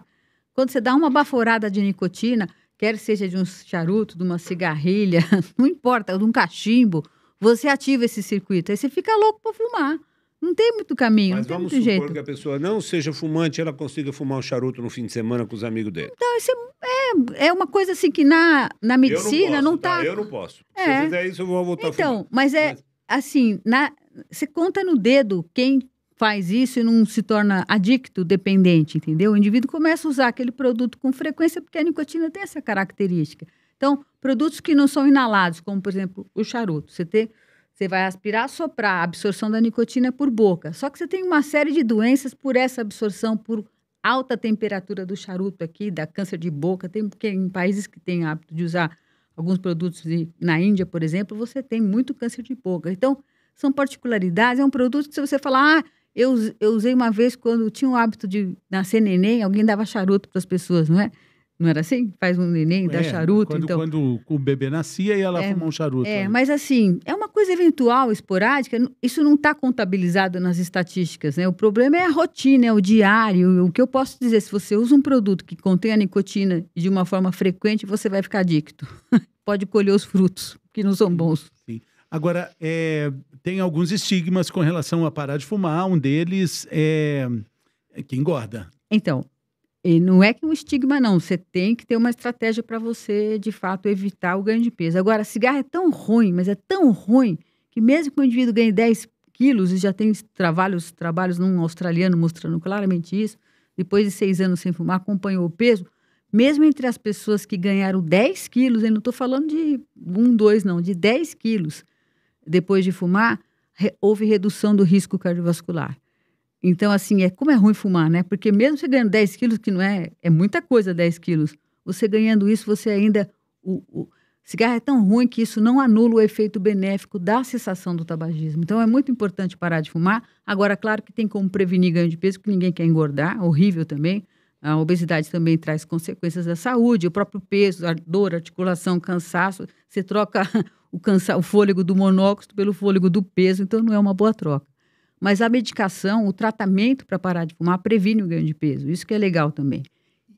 Speaker 3: quando você dá uma baforada de nicotina, quer seja de um charuto, de uma cigarrilha, não importa, de um cachimbo, você ativa esse circuito. Aí você fica louco para fumar. Não tem muito caminho, Mas não tem muito jeito. Mas vamos supor que
Speaker 1: a pessoa não seja fumante, ela consiga fumar um charuto no fim de semana com os amigos dele.
Speaker 3: Então, isso é, é, é uma coisa assim que na, na medicina não, posso, não tá... tá... Eu não
Speaker 1: posso. É. Se fizer isso, eu
Speaker 3: vou voltar então, a fumar. Então, mas é mas... assim, na, você conta no dedo quem faz isso e não se torna adicto, dependente, entendeu? O indivíduo começa a usar aquele produto com frequência porque a nicotina tem essa característica. Então, produtos que não são inalados, como por exemplo o charuto, você tem você vai aspirar, soprar, a absorção da nicotina é por boca. Só que você tem uma série de doenças por essa absorção, por alta temperatura do charuto aqui, da câncer de boca. Tem porque em países que têm hábito de usar alguns produtos de, na Índia, por exemplo, você tem muito câncer de boca. Então, são particularidades. É um produto que se você falar, ah, eu, eu usei uma vez quando tinha o hábito de nascer neném, alguém dava charuto para as pessoas, não é? Não era assim? Faz um neném, dá é, charuto. Quando, então...
Speaker 2: quando o bebê nascia e ela é, fumou um charuto. É, ali. Né?
Speaker 3: mas assim, é uma coisa eventual, esporádica, isso não está contabilizado nas estatísticas, né? O problema é a rotina, é o diário. O que eu posso dizer, se você usa um produto que contém a nicotina de uma forma frequente, você vai ficar adicto.
Speaker 2: Pode colher os frutos, que não são bons. Sim. Agora, é, tem alguns estigmas com relação a parar de fumar. Um deles é, é que engorda. Então,
Speaker 3: e não é que um estigma, não. Você tem que ter uma estratégia para você, de fato, evitar o ganho de peso. Agora, cigarro é tão ruim, mas é tão ruim, que mesmo que o indivíduo ganhe 10 quilos, e já tem trabalhos, trabalhos num australiano mostrando claramente isso, depois de seis anos sem fumar, acompanhou o peso, mesmo entre as pessoas que ganharam 10 quilos, eu não estou falando de um, dois, não, de 10 quilos depois de fumar, houve redução do risco cardiovascular. Então, assim, é como é ruim fumar, né? Porque mesmo você ganhando 10 quilos, que não é, é muita coisa 10 quilos, você ganhando isso, você ainda. O, o cigarro é tão ruim que isso não anula o efeito benéfico da cessação do tabagismo. Então, é muito importante parar de fumar. Agora, claro que tem como prevenir ganho de peso, porque ninguém quer engordar, horrível também. A obesidade também traz consequências à saúde, o próprio peso, a dor, articulação, cansaço. Você troca o, cansa o fôlego do monóxido pelo fôlego do peso, então não é uma boa troca. Mas a medicação, o tratamento para parar de fumar previne o ganho de peso. Isso que é legal também.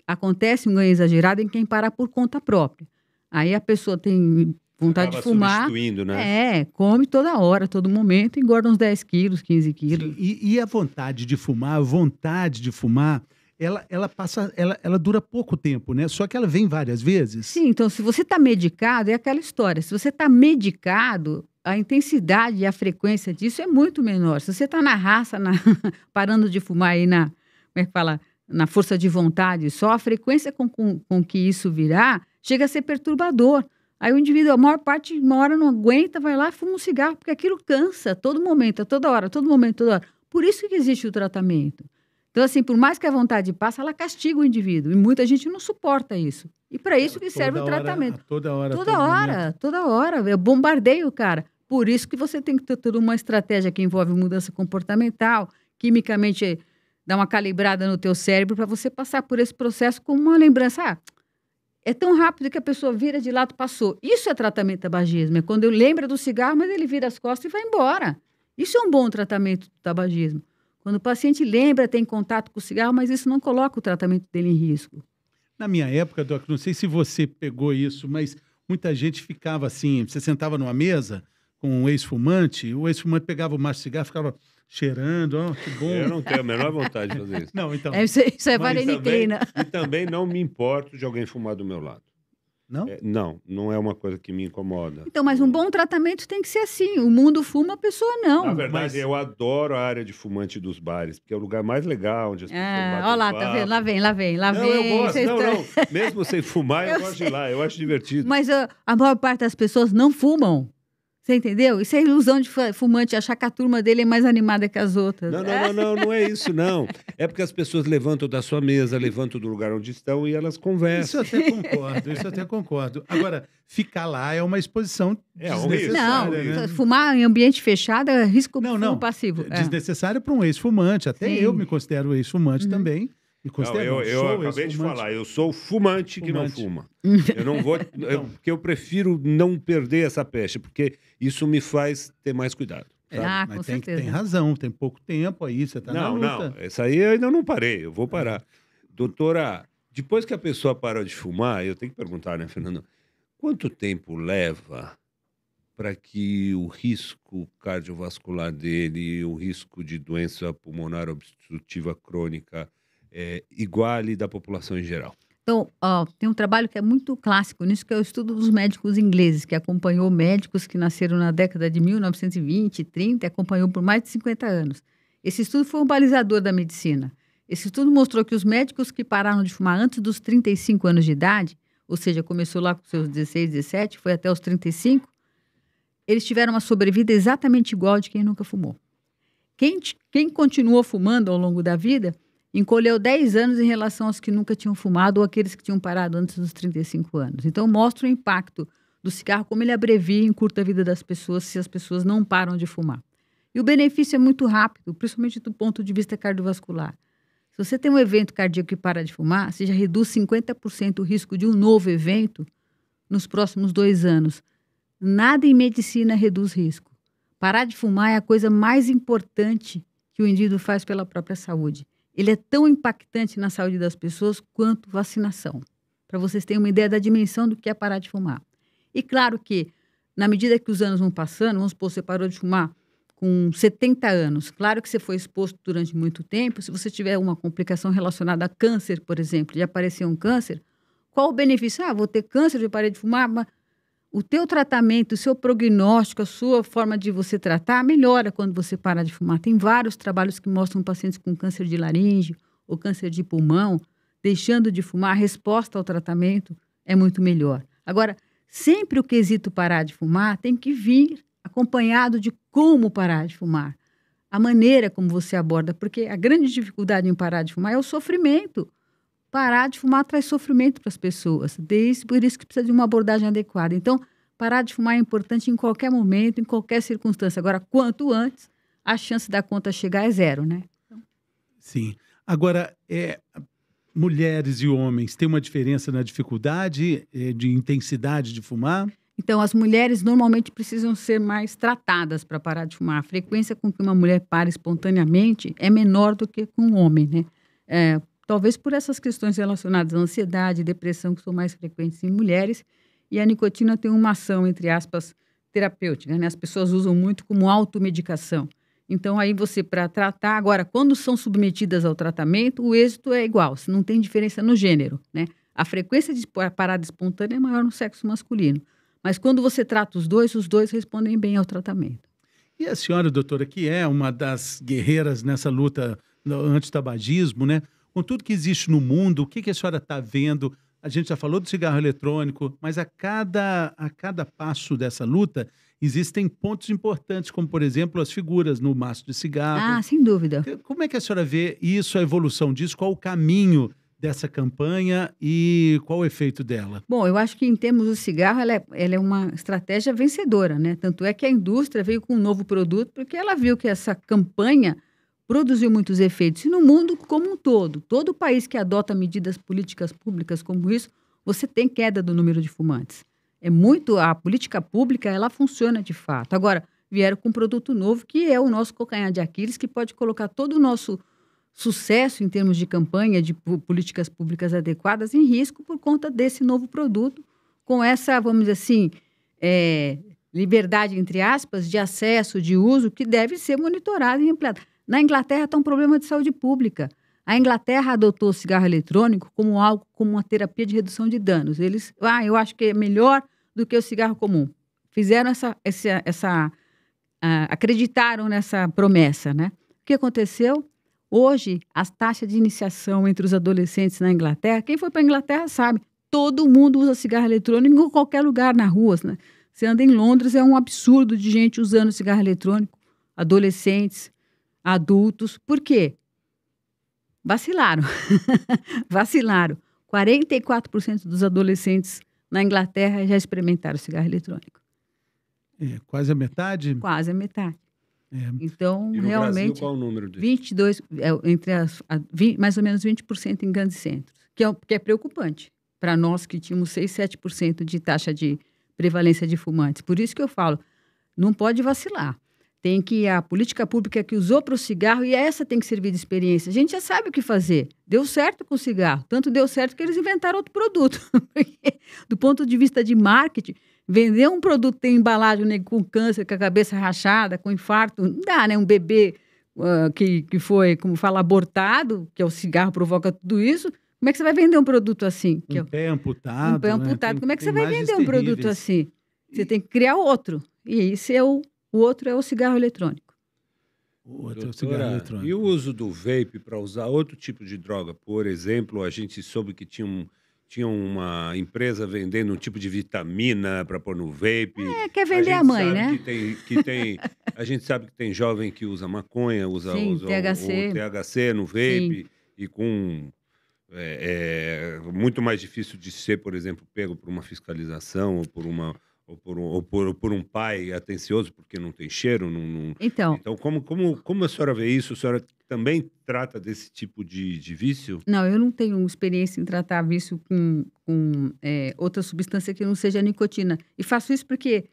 Speaker 3: Acontece um ganho exagerado em quem parar por conta própria. Aí a pessoa tem vontade Acaba de fumar.
Speaker 2: Né?
Speaker 3: É, come toda hora, todo momento, engorda uns 10
Speaker 2: quilos, 15 quilos. Sim, e, e, a vontade de fumar, a vontade de fumar, ela, ela passa, ela, ela dura pouco tempo, né? Só que ela vem várias vezes.
Speaker 3: Sim, então se você está medicado, é aquela história. Se você está medicado, a intensidade e a frequência disso é muito menor. Se você está na raça, na, parando de fumar aí na, como é que fala, na força de vontade só, a frequência com, com, com que isso virá chega a ser perturbador. Aí o indivíduo, a maior parte, uma hora não aguenta, vai lá e fuma um cigarro, porque aquilo cansa todo momento, a é toda hora, todo momento, toda hora. Por isso que existe o tratamento. Então, assim, por mais que a vontade passe, ela castiga o indivíduo. E muita gente não suporta isso. E para isso é, que toda serve hora, o tratamento.
Speaker 2: Toda hora. Toda hora,
Speaker 3: toda hora. Eu bombardeio o cara. Por isso que você tem que ter toda uma estratégia que envolve mudança comportamental, quimicamente dar uma calibrada no teu cérebro para você passar por esse processo com uma lembrança. Ah, é tão rápido que a pessoa vira de lado, passou. Isso é tratamento tabagismo. É quando eu lembro do cigarro, mas ele vira as costas e vai embora. Isso é um bom tratamento do tabagismo. Quando o paciente lembra, tem contato com o cigarro, mas isso não coloca o tratamento dele em risco.
Speaker 2: Na minha época, Doc, não sei se você pegou isso, mas muita gente ficava assim, você sentava numa mesa, com um ex-fumante, o ex-fumante pegava o maço de cigarro, ficava cheirando, oh, que bom. Eu não tenho a menor vontade de fazer isso. Não, então. É, isso, é, é valenitrina.
Speaker 1: E também não me importo de alguém fumar do meu lado. Não? É, não, não é uma coisa que me incomoda. Então,
Speaker 3: mas um bom tratamento tem que ser assim. O mundo fuma, a pessoa não. Na verdade,
Speaker 1: mas... eu adoro a área de fumante dos bares, porque é o lugar mais legal onde as pessoas ah, Olha lá, tá vendo? Lá
Speaker 3: vem, lá vem, lá não, vem. Eu gosto, não, não.
Speaker 1: Mesmo sem fumar, eu, eu gosto sei. de ir lá, eu acho divertido. Mas
Speaker 3: uh, a maior parte das pessoas não fumam. Você entendeu? Isso é ilusão de fumante, achar que a turma dele é mais animada que as outras. Não, não, não, não,
Speaker 1: não é isso, não. É porque as pessoas levantam da sua mesa,
Speaker 2: levantam do lugar onde estão e elas conversam. Isso até concordo, isso até concordo. Agora, ficar lá é uma exposição é, é desnecessária. Não, né?
Speaker 3: fumar em ambiente fechado é risco não, não. passivo.
Speaker 1: É.
Speaker 2: Desnecessário é. para um ex-fumante. Até Sim. eu me considero ex-fumante uhum. também. Não, eu,
Speaker 1: eu acabei de falar, eu sou fumante, fumante que não fuma. Eu não vou. eu, então. porque eu prefiro não perder essa peste, porque isso me faz ter mais cuidado. Sabe? É, ah, Mas com tem, certeza. tem
Speaker 2: razão, tem pouco tempo aí, você está na luta.
Speaker 1: Não, isso aí eu ainda não parei, eu vou parar. Doutora, depois que a pessoa parou de fumar, eu tenho que perguntar, né, Fernando? Quanto tempo leva para que o risco cardiovascular dele, o risco de doença pulmonar obstrutiva crônica, é, iguale da população em geral?
Speaker 3: Então, ó, tem um trabalho que é muito clássico nisso, que é o estudo dos médicos ingleses, que acompanhou médicos que nasceram na década de 1920, 30, acompanhou por mais de 50 anos. Esse estudo foi um balizador da medicina. Esse estudo mostrou que os médicos que pararam de fumar antes dos 35 anos de idade, ou seja, começou lá com seus 16, 17, foi até os 35, eles tiveram uma sobrevida exatamente igual de quem nunca fumou. Quem, quem continuou fumando ao longo da vida encolheu 10 anos em relação aos que nunca tinham fumado ou aqueles que tinham parado antes dos 35 anos. Então, mostra o impacto do cigarro, como ele abrevia e encurta a vida das pessoas se as pessoas não param de fumar. E o benefício é muito rápido, principalmente do ponto de vista cardiovascular. Se você tem um evento cardíaco e para de fumar, você já reduz 50% o risco de um novo evento nos próximos dois anos. Nada em medicina reduz risco. Parar de fumar é a coisa mais importante que o indivíduo faz pela própria saúde ele é tão impactante na saúde das pessoas quanto vacinação. Para vocês terem uma ideia da dimensão do que é parar de fumar. E claro que, na medida que os anos vão passando, vamos supor, você parou de fumar com 70 anos. Claro que você foi exposto durante muito tempo. Se você tiver uma complicação relacionada a câncer, por exemplo, e aparecer um câncer, qual o benefício? Ah, vou ter câncer, eu parei de fumar, mas o teu tratamento, o seu prognóstico, a sua forma de você tratar melhora quando você para de fumar. Tem vários trabalhos que mostram pacientes com câncer de laringe ou câncer de pulmão deixando de fumar, a resposta ao tratamento é muito melhor. Agora, sempre o quesito parar de fumar tem que vir acompanhado de como parar de fumar, a maneira como você aborda, porque a grande dificuldade em parar de fumar é o sofrimento parar de fumar traz sofrimento para as pessoas. Desde por isso que precisa de uma abordagem adequada. Então, parar de fumar é importante em qualquer momento, em qualquer circunstância. Agora, quanto antes, a chance da conta chegar é zero, né? Então...
Speaker 2: Sim. Agora, é, mulheres e homens têm uma diferença na dificuldade é, de intensidade de fumar?
Speaker 3: Então, as mulheres normalmente precisam ser mais tratadas para parar de fumar. A frequência com que uma mulher para espontaneamente é menor do que com um homem, né? É, Talvez por essas questões relacionadas à ansiedade e depressão, que são mais frequentes em mulheres, e a nicotina tem uma ação, entre aspas, terapêutica. Né? As pessoas usam muito como automedicação. Então, aí você, para tratar, agora, quando são submetidas ao tratamento, o êxito é igual, não tem diferença no gênero, né? A frequência de parada espontânea é maior no sexo masculino. Mas quando você trata os dois, os dois respondem bem ao tratamento.
Speaker 2: E a senhora, doutora, que é uma das guerreiras nessa luta anti-tabagismo, né? com tudo que existe no mundo, o que, que a senhora está vendo? A gente já falou do cigarro eletrônico, mas a cada, a cada passo dessa luta existem pontos importantes, como, por exemplo, as figuras no maço de cigarro. Ah, sem dúvida. Então, como é que a senhora vê isso, a evolução disso? Qual o caminho dessa campanha e qual o efeito dela?
Speaker 3: Bom, eu acho que em termos do cigarro, ela é, ela é uma estratégia vencedora, né? Tanto é que a indústria veio com um novo produto, porque ela viu que essa campanha produziu muitos efeitos. E no mundo como um todo, todo país que adota medidas políticas públicas como isso, você tem queda do número de fumantes. É muito a política pública, ela funciona de fato. Agora, vieram com um produto novo que é o nosso cocanhar de Aquiles, que pode colocar todo o nosso sucesso em termos de campanha de políticas públicas adequadas em risco por conta desse novo produto, com essa, vamos dizer assim, é, liberdade, entre aspas, de acesso, de uso, que deve ser monitorada e ampliada. Na Inglaterra está um problema de saúde pública. A Inglaterra adotou o cigarro eletrônico como algo, como uma terapia de redução de danos. Eles, ah, eu acho que é melhor do que o cigarro comum. Fizeram essa, essa, essa ah, acreditaram nessa promessa, né? O que aconteceu? Hoje, as taxas de iniciação entre os adolescentes na Inglaterra, quem foi para a Inglaterra sabe, todo mundo usa cigarro eletrônico em qualquer lugar na rua. Né? Você anda em Londres, é um absurdo de gente usando cigarro eletrônico, adolescentes adultos. Por quê? Vacilaram. Vacilaram. 44% dos adolescentes na Inglaterra já experimentaram cigarro eletrônico.
Speaker 2: É, quase a metade?
Speaker 3: Quase a metade. É. Então,
Speaker 2: realmente. Brasil, qual o número disso?
Speaker 3: 22, é, entre as, a, 20, mais ou menos 20% em grandes centros, que é, que é preocupante para nós que tínhamos 6, 7% de taxa de prevalência de fumantes. Por isso que eu falo, não pode vacilar tem que a política pública que usou para o cigarro e essa tem que servir de experiência. A gente já sabe o que fazer. Deu certo com o cigarro, tanto deu certo que eles inventaram outro produto. do ponto de vista de marketing, vender um produto tem embalagem né, com câncer, com a cabeça rachada, com infarto, não dá, né? Um bebê uh, que, que foi, como fala, abortado, que é o cigarro provoca tudo isso. Como é que você vai vender um produto assim? Um é
Speaker 2: pé amputado. Um pé né? amputado. Né? Como é que você vai vender um produto assim?
Speaker 3: Você tem que criar outro. E esse é o o outro é o cigarro eletrônico.
Speaker 2: O outro Doutora, é o cigarro eletrônico.
Speaker 1: E o uso do vape para usar outro tipo de droga? Por exemplo, a gente soube que tinha um, tinha uma empresa vendendo um tipo de vitamina para pôr no vape. É, quer vender a, a mãe, né? Que tem, que tem, a gente sabe que tem jovem que usa maconha, usa, Sim, usa THC. O, o, THC no vape Sim. e com. É, é, muito mais difícil de ser, por exemplo, pego por uma fiscalização ou por uma ou por um, ou por, ou por um pai atencioso porque não tem cheiro. Não, não... Então, então como, como, como a senhora vê isso? A senhora também trata desse tipo de, de vício?
Speaker 3: Não, eu não tenho experiência em tratar vício com, com é, outra substância que não seja nicotina. E faço isso porque,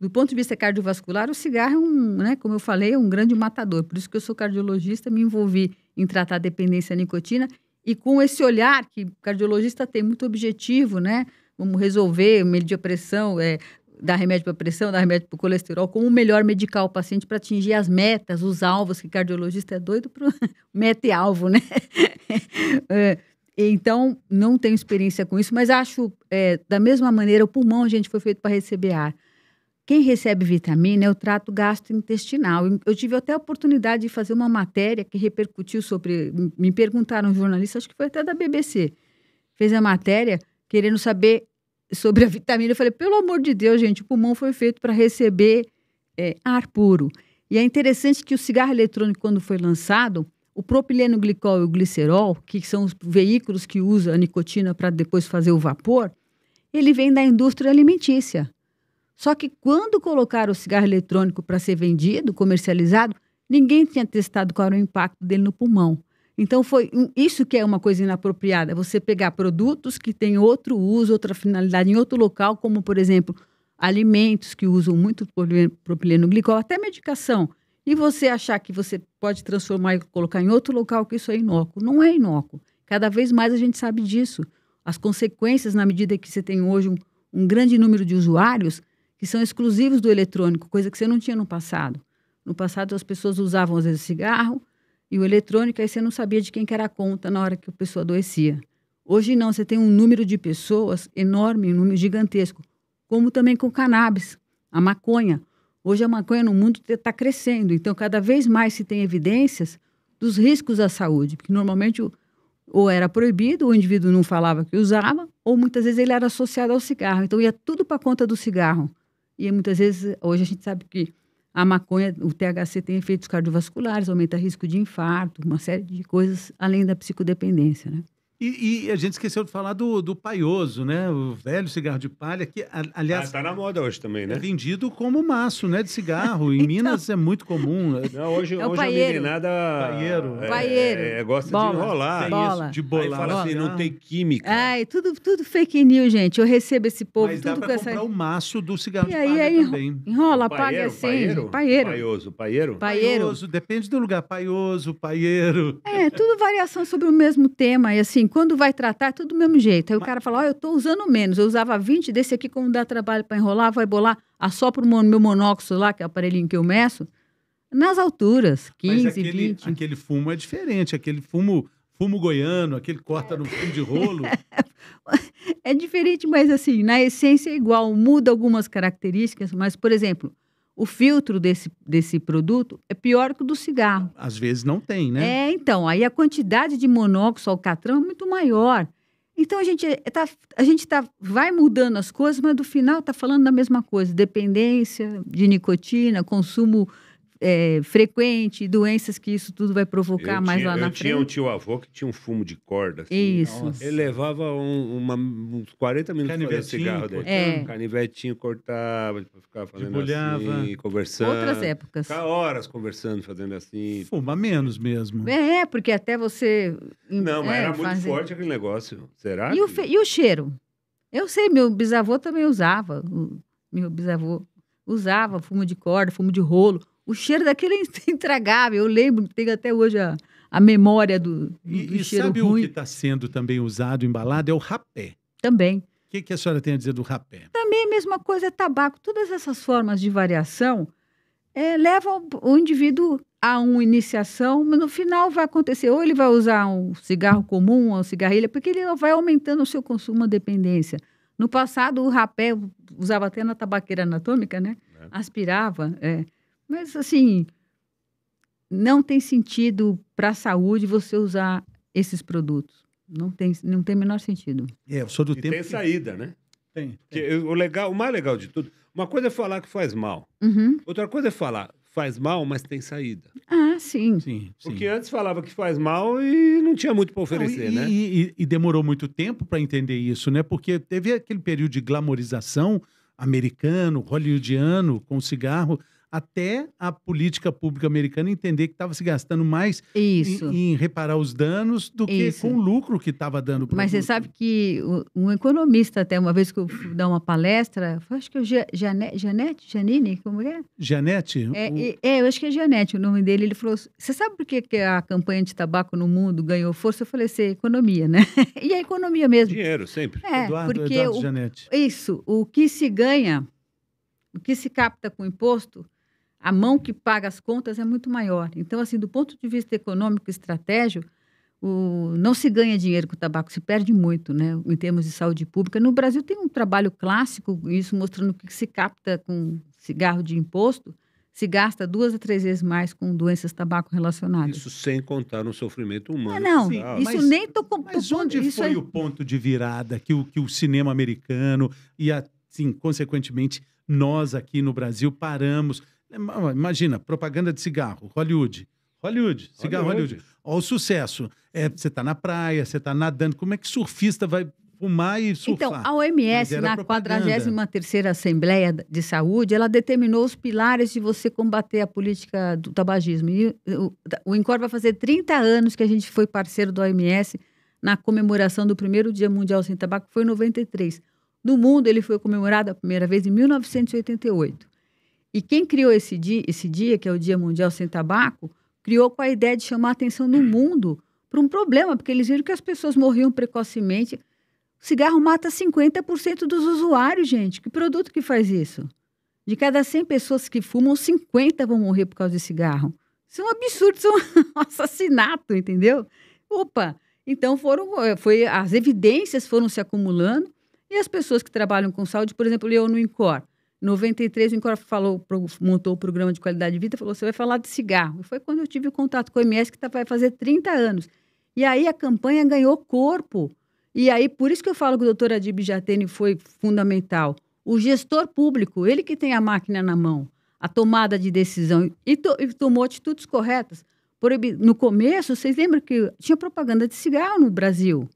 Speaker 3: do ponto de vista cardiovascular, o cigarro é um, né, como eu falei, é um grande matador. Por isso que eu sou cardiologista, me envolvi em tratar dependência à nicotina e com esse olhar que o cardiologista tem muito objetivo, né? Vamos resolver, medir a pressão, é, dar remédio para pressão, dar remédio para colesterol, como melhor medicar o paciente para atingir as metas, os alvos, que cardiologista é doido para meta e alvo, né? é, então, não tenho experiência com isso, mas acho, é, da mesma maneira, o pulmão, gente, foi feito para receber ar. Quem recebe vitamina é o trato gastrointestinal. Eu tive até a oportunidade de fazer uma matéria que repercutiu sobre. Me perguntaram um jornalista, acho que foi até da BBC, fez a matéria querendo saber sobre a vitamina. Eu falei, pelo amor de Deus, gente, o pulmão foi feito para receber é, ar puro. E é interessante que o cigarro eletrônico, quando foi lançado, o propileno glicol e o glicerol, que são os veículos que usa a nicotina para depois fazer o vapor, ele vem da indústria alimentícia. Só que quando colocaram o cigarro eletrônico para ser vendido, comercializado, ninguém tinha testado qual era o impacto dele no pulmão. Então foi isso que é uma coisa inapropriada, você pegar produtos que têm outro uso, outra finalidade em outro local, como por exemplo, alimentos que usam muito propileno glicol, até medicação, e você achar que você pode transformar e colocar em outro local que isso é inócuo. Não é inócuo. Cada vez mais a gente sabe disso. As consequências, na medida que você tem hoje um, um grande número de usuários que são exclusivos do eletrônico, coisa que você não tinha no passado. No passado, as pessoas usavam, às vezes, cigarro, e o eletrônico, aí você não sabia de quem que era a conta na hora que a pessoa adoecia. Hoje não, você tem um número de pessoas enorme, um número gigantesco, como também com cannabis, a maconha. Hoje a maconha no mundo está crescendo, então cada vez mais se tem evidências dos riscos à saúde, porque normalmente ou era proibido, o indivíduo não falava que usava, ou muitas vezes ele era associado ao cigarro, então ia tudo para conta do cigarro. E muitas vezes, hoje a gente sabe que a maconha, o THC tem efeitos cardiovasculares, aumenta risco de infarto, uma série de coisas além da psicodependência, né?
Speaker 2: E, e, a gente esqueceu de falar do, do paioso, né? O velho cigarro de palha, que, aliás. Ah, tá na moda hoje também, né? É vendido como maço, né? De cigarro. Em então... Minas é muito comum. Né? Não, hoje, é hoje a
Speaker 1: meninada. Paieiro. É, paieiro. É, é, gosta Bola. de enrolar. Isso, de bolar. Aí fala Bola. assim, não tem química.
Speaker 3: Ai, tudo, tudo fake news, gente. Eu recebo esse povo Mas tudo dá pra com comprar essa... o maço do
Speaker 2: cigarro e de aí, palha aí, também. Enrola, paieiro, paga assim. Paieiro. paieiro. Paioso, paieiro. Paieiro. Paioso, depende do lugar. Paioso, paieiro.
Speaker 3: É, tudo variação sobre o mesmo tema. E assim, Assim, quando vai tratar, é tudo do mesmo jeito. Aí Mas... o cara fala, ó, oh, eu estou usando menos, eu usava 20 desse aqui, como dá trabalho para enrolar, vai bolar, assopra o meu monóxido lá, que é o aparelhinho que eu meço, nas alturas, 15, Mas aquele, 20.
Speaker 2: aquele fumo é diferente, aquele fumo fumo goiano, aquele corta no fumo de rolo.
Speaker 3: é diferente, mas assim, na essência é igual, muda algumas características, mas, por exemplo, o filtro desse, desse produto é pior que o do cigarro.
Speaker 2: Às vezes não tem, né?
Speaker 3: É, então, aí a quantidade de monóxido alcatrão é muito maior. Então a gente eh, tá, a gente tá, vai mudando as coisas, mas do final tá falando da mesma coisa: dependência de nicotina, consumo é, frequente, doenças que isso tudo vai provocar eu mais tinha, lá na eu frente. Eu tinha um
Speaker 1: tio-avô que tinha um fumo de corda. Assim, isso. Nossa. Ele levava um, uma, uns 40 minutos para cigarro dele. É. Um canivetinho cortava, para ficava fazendo Debulhava. assim, conversando. Outras épocas. Ficar horas conversando, fazendo assim.
Speaker 2: Fuma menos mesmo.
Speaker 3: É, porque até você... Não, mas é, era muito fazer... forte
Speaker 1: aquele negócio. Será? E, que... o, fe...
Speaker 3: e o cheiro? Eu sei, meu bisavô também usava. Meu bisavô usava fumo de corda, fumo de rolo o cheiro daquele é intragável. Eu lembro, tenho até hoje a, a memória do, do, e, ruim e sabe ruim. o que
Speaker 2: está sendo também usado, embalado? É o rapé.
Speaker 3: Também. O
Speaker 2: que, que, a senhora tem a dizer do rapé?
Speaker 3: Também a mesma coisa, é tabaco. Todas essas formas de variação é, levam o indivíduo a uma iniciação, mas no final vai acontecer, ou ele vai usar um cigarro comum, um cigarrilha, porque ele vai aumentando o seu consumo, uma dependência. No passado, o rapé usava até na tabaqueira anatômica, né? É. Aspirava, é. Mas, assim, não tem sentido para a saúde você usar esses produtos. Não tem, não tem o menor sentido.
Speaker 1: É, eu sou do e tempo. Tem que... saída, né? Tem. tem. o, legal, o mais legal de tudo, uma coisa é falar que faz mal. Uhum. Outra coisa é falar faz mal, mas tem saída.
Speaker 2: Ah, sim. sim, sim. Porque
Speaker 1: antes falava que faz mal
Speaker 2: e não tinha muito para oferecer, não, e, né? E, e, e demorou muito tempo para entender isso, né? Porque teve aquele período de glamorização americano, hollywoodiano, com cigarro até a política pública americana entender que estava se gastando mais Isso. Em, em reparar os danos do Isso. que com o lucro que estava dando. Mas você sabe
Speaker 3: que um economista até uma vez que eu fui dar uma palestra, acho que é o Janete, Janete, Janine, como é?
Speaker 2: Janete? É, o... é,
Speaker 3: é, eu acho que é Janete o nome dele. Ele falou, você sabe por que, que a campanha de tabaco no mundo ganhou força? Eu falei, assim, economia, né? e a economia mesmo.
Speaker 1: Dinheiro, sempre. É, Eduardo, porque Eduardo o, Janete.
Speaker 3: Isso, o que se ganha, o que se capta com imposto a mão que paga as contas é muito maior. Então, assim, do ponto de vista econômico e estratégico, o, não se ganha dinheiro com o tabaco, se perde muito, né, em termos de saúde pública. No Brasil tem um trabalho clássico, isso mostrando que se capta com cigarro de imposto, se gasta duas a três vezes mais com doenças tabaco
Speaker 2: relacionadas. Isso sem contar no sofrimento humano. É, não, Sim, isso mas, nem
Speaker 3: tô, com Mas onde isso foi aí... o
Speaker 2: ponto de virada que o, que o cinema americano e, assim, consequentemente, nós aqui no Brasil paramos? É, imagina, propaganda de cigarro, Hollywood. Hollywood, cigarro Hollywood. Hollywood. Olha o sucesso. É, você está na praia, você está nadando. Como é que surfista vai fumar e surfar? Então, a OMS, na 43ª
Speaker 3: Assembleia de Saúde, ela determinou os pilares de você combater a política do tabagismo. E o, o INCOR vai fazer 30 anos que a gente foi parceiro da OMS na comemoração do primeiro Dia Mundial Sem Tabaco, foi em 93. No mundo, ele foi comemorado a primeira vez em 1988. E quem criou esse dia, esse dia, que é o Dia Mundial Sem Tabaco, criou com a ideia de chamar a atenção no mundo para um problema, porque eles viram que as pessoas morriam precocemente. O cigarro mata 50% dos usuários, gente. Que produto que faz isso? De cada 100 pessoas que fumam, 50 vão morrer por causa de cigarro. Isso é um absurdo, isso é um assassinato, entendeu? Opa! Então foram, eh, foi, as evidências foram se acumulando e as pessoas que trabalham com saúde, por exemplo, eu no INCOR, 93, o Incora falou, montou o programa de qualidade de vida, falou, você vai falar de cigarro. Foi quando eu tive o contato com o MS, que tá, vai fazer 30 anos. E aí a campanha ganhou corpo. E aí, por isso que eu falo que o doutor Adib Jatene foi fundamental. O gestor público, ele que tem a máquina na mão, a tomada de decisão, e, to, e tomou atitudes corretas. Proib... No começo, vocês lembram que tinha propaganda de cigarro no Brasil.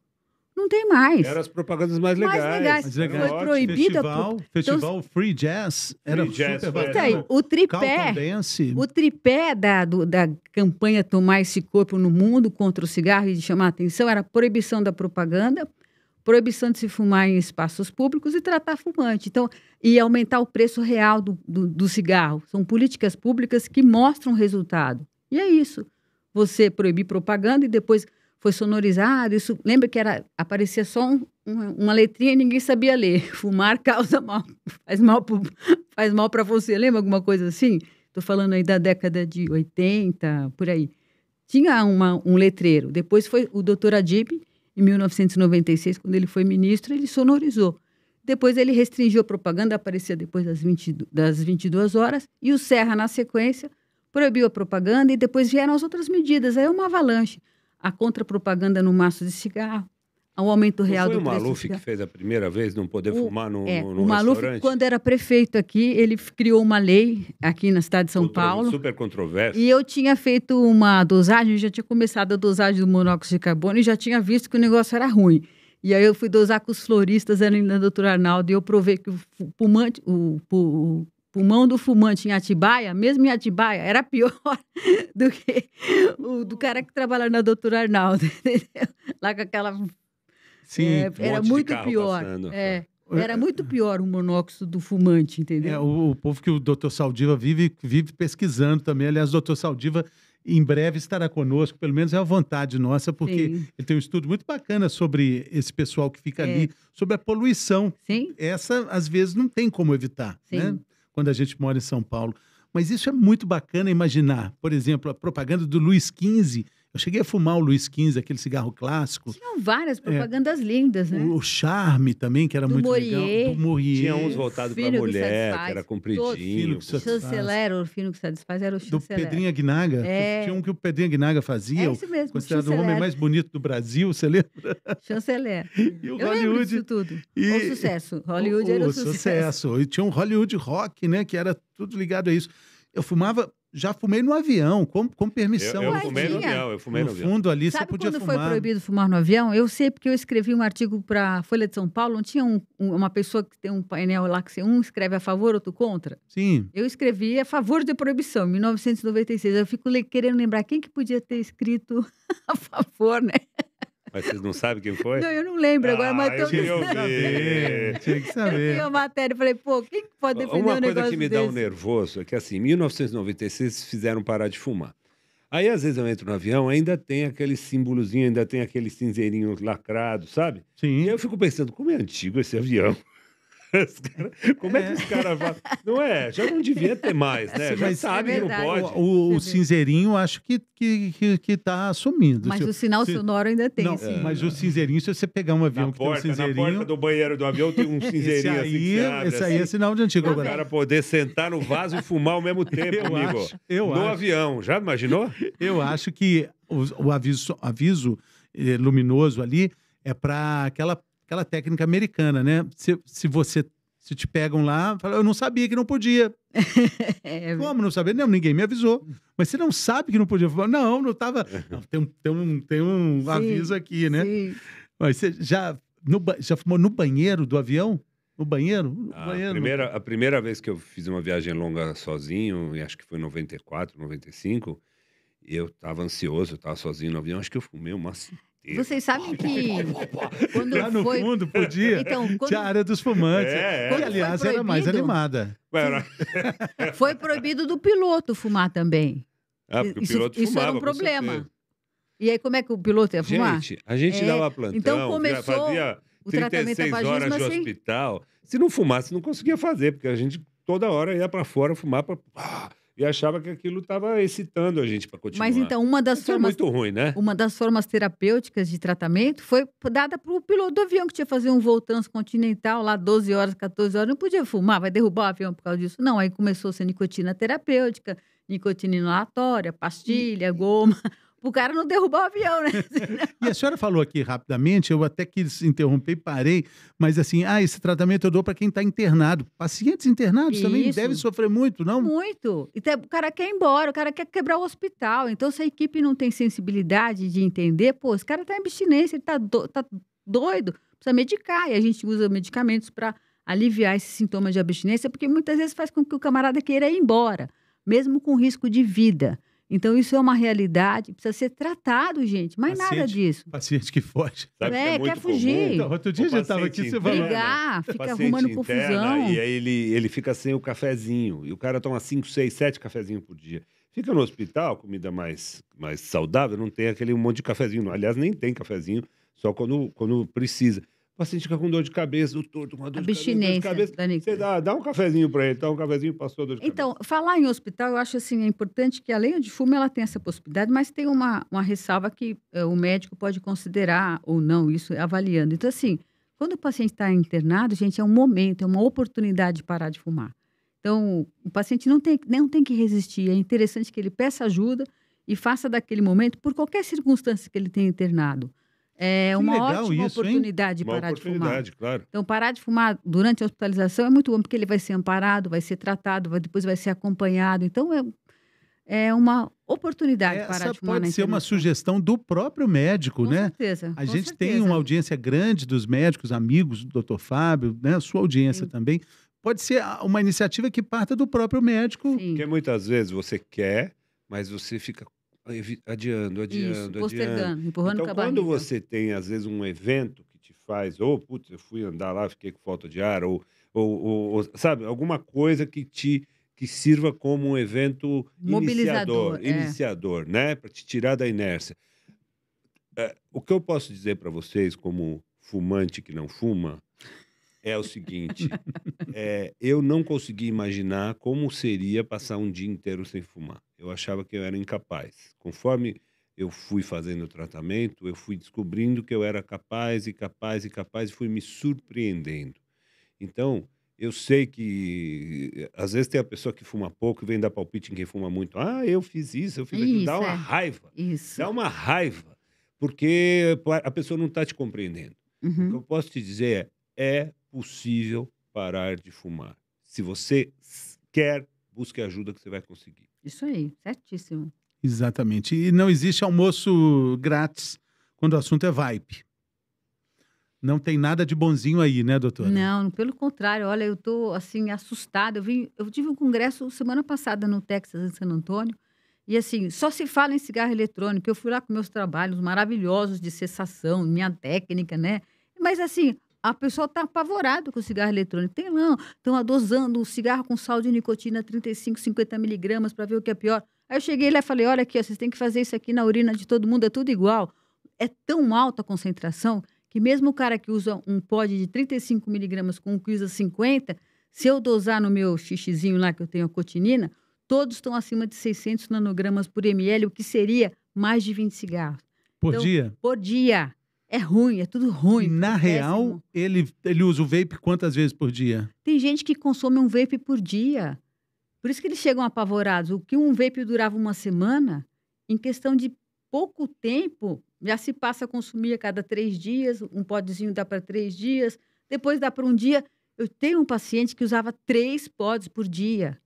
Speaker 3: Não tem mais. Eram as
Speaker 2: propagandas mais legais. Mais legais. Mais Foi proibida. Festival, por... festival então, Free Jazz. Era free jazz, super o tripé, o
Speaker 3: tripé da, do, da campanha Tomar Esse Corpo no Mundo contra o cigarro e de chamar a atenção era a proibição da propaganda, proibição de se fumar em espaços públicos e tratar fumante. Então, e aumentar o preço real do, do, do cigarro. São políticas públicas que mostram resultado. E é isso. Você proibir propaganda e depois foi sonorizado. Isso lembra que era aparecia só um, uma letrinha e ninguém sabia ler. Fumar causa mal, faz mal pro, faz mal para você. Lembra alguma coisa assim? Estou falando aí da década de 80, por aí. Tinha uma, um letreiro. Depois foi o Dr. Adib, em 1996, quando ele foi ministro, ele sonorizou. Depois ele restringiu a propaganda, aparecia depois das, 20, das 22 horas, e o Serra, na sequência, proibiu a propaganda, e depois vieram as outras medidas. Aí é uma avalanche a contrapropaganda no maço de cigarro, o aumento real não foi do preço. Foi o Maluf que
Speaker 1: fez a primeira vez não poder o, fumar no, é, no, no o Maluf, restaurante? quando
Speaker 3: era prefeito aqui, ele criou uma lei aqui na cidade de São Contro, Paulo. Super
Speaker 1: controverso.
Speaker 3: E eu tinha feito uma dosagem, já tinha começado a dosagem do monóxido de carbono e já tinha visto que o negócio era ruim. E aí eu fui dosar com os floristas, era ainda doutora Arnaldo, e eu provei que o fumante, o, o, pulmão do fumante em Atibaia, mesmo em Atibaia, era pior do que o do cara que trabalhava na doutora Arnaldo, entendeu? Lá com aquela. Sim, é, um era muito pior. É, era é, muito é. pior o monóxido do fumante, é, entendeu? É,
Speaker 2: o, o povo que o doutor Saldiva vive, vive pesquisando também. Aliás, o doutor Saldiva em breve estará conosco, pelo menos é a vontade nossa, porque Sim. ele tem um estudo muito bacana sobre esse pessoal que fica é. ali, sobre a poluição. Sim. Essa, às vezes, não tem como evitar. Né? Sim. Né? quando a gente mora em São Paulo. Mas isso é muito bacana imaginar. Por exemplo, a propaganda do Luiz XV eu cheguei a fumar o Luiz XV, aquele cigarro clássico.
Speaker 3: Tinham várias é. propagandas é, lindas, né?
Speaker 2: O, o, Charme também, que era do muito Morier. legal. Do Morier. Tinha uns voltados para mulher, que, que era compridinho. O chanceler,
Speaker 3: o fino que satisfaz, era o chanceler. Do Pedrinha
Speaker 2: Guinaga. É. Tinha um que o Pedrinha Guinaga fazia. É esse mesmo, Considerado o, o homem mais bonito do Brasil, você lembra?
Speaker 3: Chanceler.
Speaker 2: E o Eu Hollywood. disso tudo. E... O sucesso. Hollywood o, era o, o sucesso. sucesso. E tinha um Hollywood Rock, né? Que era tudo ligado a isso. Eu fumava já fumei no avião, com, com permissão. Eu, eu fumei no avião, eu fumei no, no avião. fundo ali, Sabe você podia quando foi proibido
Speaker 3: fumar no avião? Eu sei porque eu escrevi um artigo para a Folha de São Paulo, não tinha um, uma pessoa que tem um painel lá que um escreve a favor, outro contra? Sim. Eu escrevi a favor da proibição, em 1996. Eu fico querendo lembrar quem que podia ter escrito a favor, né?
Speaker 1: Mas vocês não sabem quem foi? Não, eu não lembro agora, ah, mas todo eu mundo sabe. Tinha que saber. Eu vi
Speaker 3: a matéria e falei, pô, quem pode defender Uma um coisa que me desse? dá um
Speaker 1: nervoso é que, assim, em 1996 fizeram parar de fumar. Aí, às vezes, eu entro no avião, ainda tem aquele símbolozinho, ainda tem aquele cinzeirinho lacrado, sabe? Sim. E aí eu fico pensando, como é antigo esse avião?
Speaker 2: Como é que é. os caras vão. Não é? Já não devia ter mais, né? Sim, já é sabe é que não pode. O, o, o é cinzeirinho acho que, que, que, que tá assumindo. Mas se, o sinal se... sonoro ainda tem. Não, sim. Mas o cinzeirinho, se você pegar um avião na que porta, tem um cinzeirinho. Na porta do banheiro do avião tem um cinzeirinho esse assim aí, assim. Abre, esse aí assim. é sinal de antigo agora. O cara
Speaker 1: poder sentar no vaso e fumar ao mesmo tempo, eu amigo. Acho, eu no acho. avião. Já imaginou?
Speaker 2: Eu acho que o, o aviso, aviso eh, luminoso ali é para aquela aquela técnica americana, né? Se, se você se te pegam lá, fala, eu não sabia que não podia. é, Como não sabia? Não, ninguém me avisou. Hum. Mas você não sabe que não podia. Falo, não, não tava Tem um, tem um, tem um sim, aviso aqui, né? Sim. Mas você já, no, já fumou no banheiro do avião? No banheiro? No a, banheiro
Speaker 1: primeira, a primeira vez que eu fiz uma viagem longa sozinho, e acho que foi em 94, 95, eu estava ansioso, estava sozinho no avião. Acho que eu fumei umas
Speaker 3: vocês sabem que quando Lá no foi... fundo podia então, quando... tinha a área dos fumantes, é, é. aliás proibido... era mais animada. foi proibido do piloto fumar também.
Speaker 1: Ah, porque isso, o piloto isso fumava, era um problema.
Speaker 3: E aí como é que o piloto ia fumar? Gente, a gente é, dava plantão, então começou fazia o 36 horas de assim...
Speaker 1: hospital. Se não fumasse, não conseguia fazer, porque a gente toda hora ia para fora fumar Ah, e achava que aquilo estava excitando a gente para continuar. Mas então, uma das é formas. É muito ruim, né?
Speaker 3: Uma das formas terapêuticas de tratamento foi dada para o piloto do avião que tinha que fazer um voo transcontinental lá 12 horas, 14 horas, não podia fumar, vai derrubar o avião por causa disso. Não, aí começou a ser nicotina terapêutica, nicotina inalatória, pastilha, goma o cara não derrubar o avião, né? Assim,
Speaker 2: né? e a senhora falou aqui rapidamente, eu até quis interromper e parei, mas assim, ah, esse tratamento eu dou para quem está internado. Pacientes internados Isso. também devem sofrer
Speaker 3: muito, não? Muito. Então, o cara quer ir embora, o cara quer quebrar o hospital. Então, se a equipe não tem sensibilidade de entender, pô, esse cara está em abstinência, ele está do... tá doido, precisa medicar. E a gente usa medicamentos para aliviar esses sintomas de abstinência, porque muitas vezes faz com que o camarada queira ir embora, mesmo com risco de vida. Então, isso é uma realidade, precisa ser tratado, gente, mas paciente, nada
Speaker 2: disso. Paciente que foge. Sabe é, que é quer fugir.
Speaker 1: Então, outro dia já estava aqui, você falou. Brigar, fica arrumando confusão. E aí ele, ele fica sem o cafezinho. E o cara toma cinco seis sete cafezinhos por dia. Fica no hospital, comida mais, mais saudável, não tem aquele monte de cafezinho. Aliás, nem tem cafezinho, só quando, quando precisa paciente fica com dor de cabeça, o todo com a dor, Abstinência, de cabeça, dor de cabeça. Você dá, dá um cafezinho para ele, dá tá? um cafezinho, passou a dor de
Speaker 3: então, cabeça. Então, falar em hospital, eu acho assim, é importante que além de fumo ela tem essa possibilidade, mas tem uma, uma ressalva que é, o médico pode considerar ou não isso, avaliando. Então, assim, quando o paciente está internado, gente, é um momento, é uma oportunidade de parar de fumar. Então, o paciente não tem, não tem que resistir. É interessante que ele peça ajuda e faça daquele momento, por qualquer circunstância que ele tenha internado é uma ótima isso, oportunidade hein? de parar de fumar. Claro. Então, parar de fumar durante a hospitalização é muito bom, porque ele vai ser amparado, vai ser tratado, vai, depois vai ser acompanhado. Então, é, é uma oportunidade Essa para pode ser uma
Speaker 2: sugestão do próprio médico, com né? Certeza, a gente certeza. tem uma audiência grande dos médicos, amigos do Dr. Fábio, né? A sua audiência Sim. também. Pode ser uma iniciativa que parta do próprio médico. Sim. Porque muitas vezes você quer, mas você fica
Speaker 1: adiando, adiando, Isso, postergando, adiando. empurrando então, com a barriga. quando você tem, às vezes, um evento que te faz, ou, putz, eu fui andar lá, fiquei com falta de ar, ou, ou, ou, ou sabe, alguma coisa que te que sirva como um evento Mobilizador, iniciador, é. iniciador né, para te tirar da inércia. É, o que eu posso dizer para vocês, como fumante que não fuma, é o seguinte: é, eu não consegui imaginar como seria passar um dia inteiro sem fumar. Eu achava que eu era incapaz. Conforme eu fui fazendo o tratamento, eu fui descobrindo que eu era capaz e capaz e capaz e fui me surpreendendo. Então, eu sei que eh, às vezes tem a pessoa que fuma pouco e vem dar palpite em quem fuma muito. Ah, eu fiz isso, eu fiz isso, aquilo. Dá uma é. raiva. Isso. Dá uma raiva. Porque a pessoa não está te compreendendo. Uhum. O que uhum. eu posso te dizer é: é possível parar de fumar. Se você quer, busque a ajuda que você vai conseguir.
Speaker 3: Isso aí, certíssimo.
Speaker 2: Exatamente. E não existe almoço grátis quando o assunto é vibe. Não tem nada de bonzinho aí, né, doutora?
Speaker 3: Não, pelo contrário. Olha, eu estou assim assustada. Eu vim, eu tive um congresso semana passada no Texas, em San Antônio, e assim, só se fala em cigarro eletrônico. Eu fui lá com meus trabalhos maravilhosos de cessação, minha técnica, né? Mas assim, a pessoa está apavorada com o cigarro eletrônico. Tem não, estão adosando o cigarro com sal de nicotina 35, 50 miligramas para ver o que é pior. Aí eu cheguei lá e falei, olha aqui, ó, vocês têm que fazer isso aqui na urina de todo mundo, é tudo igual. É tão alta a concentração que mesmo o cara que usa um pod de 35 miligramas com um que usa 50, se eu dosar no meu xixizinho lá que eu tenho a cotinina, todos estão acima de 600 nanogramas por ml, o que seria mais de 20 cigarros. Por então, dia? Por dia. É ruim, é tudo
Speaker 2: ruim. Na é real, ele, ele usa o vape quantas vezes por dia?
Speaker 3: Tem gente que consome um vape por dia. Por isso que eles chegam apavorados. O que um vape durava uma semana, em questão de pouco tempo, já se passa a consumir a cada três dias, um podzinho dá para três dias, depois dá para um dia. Eu tenho um paciente que usava três pods por dia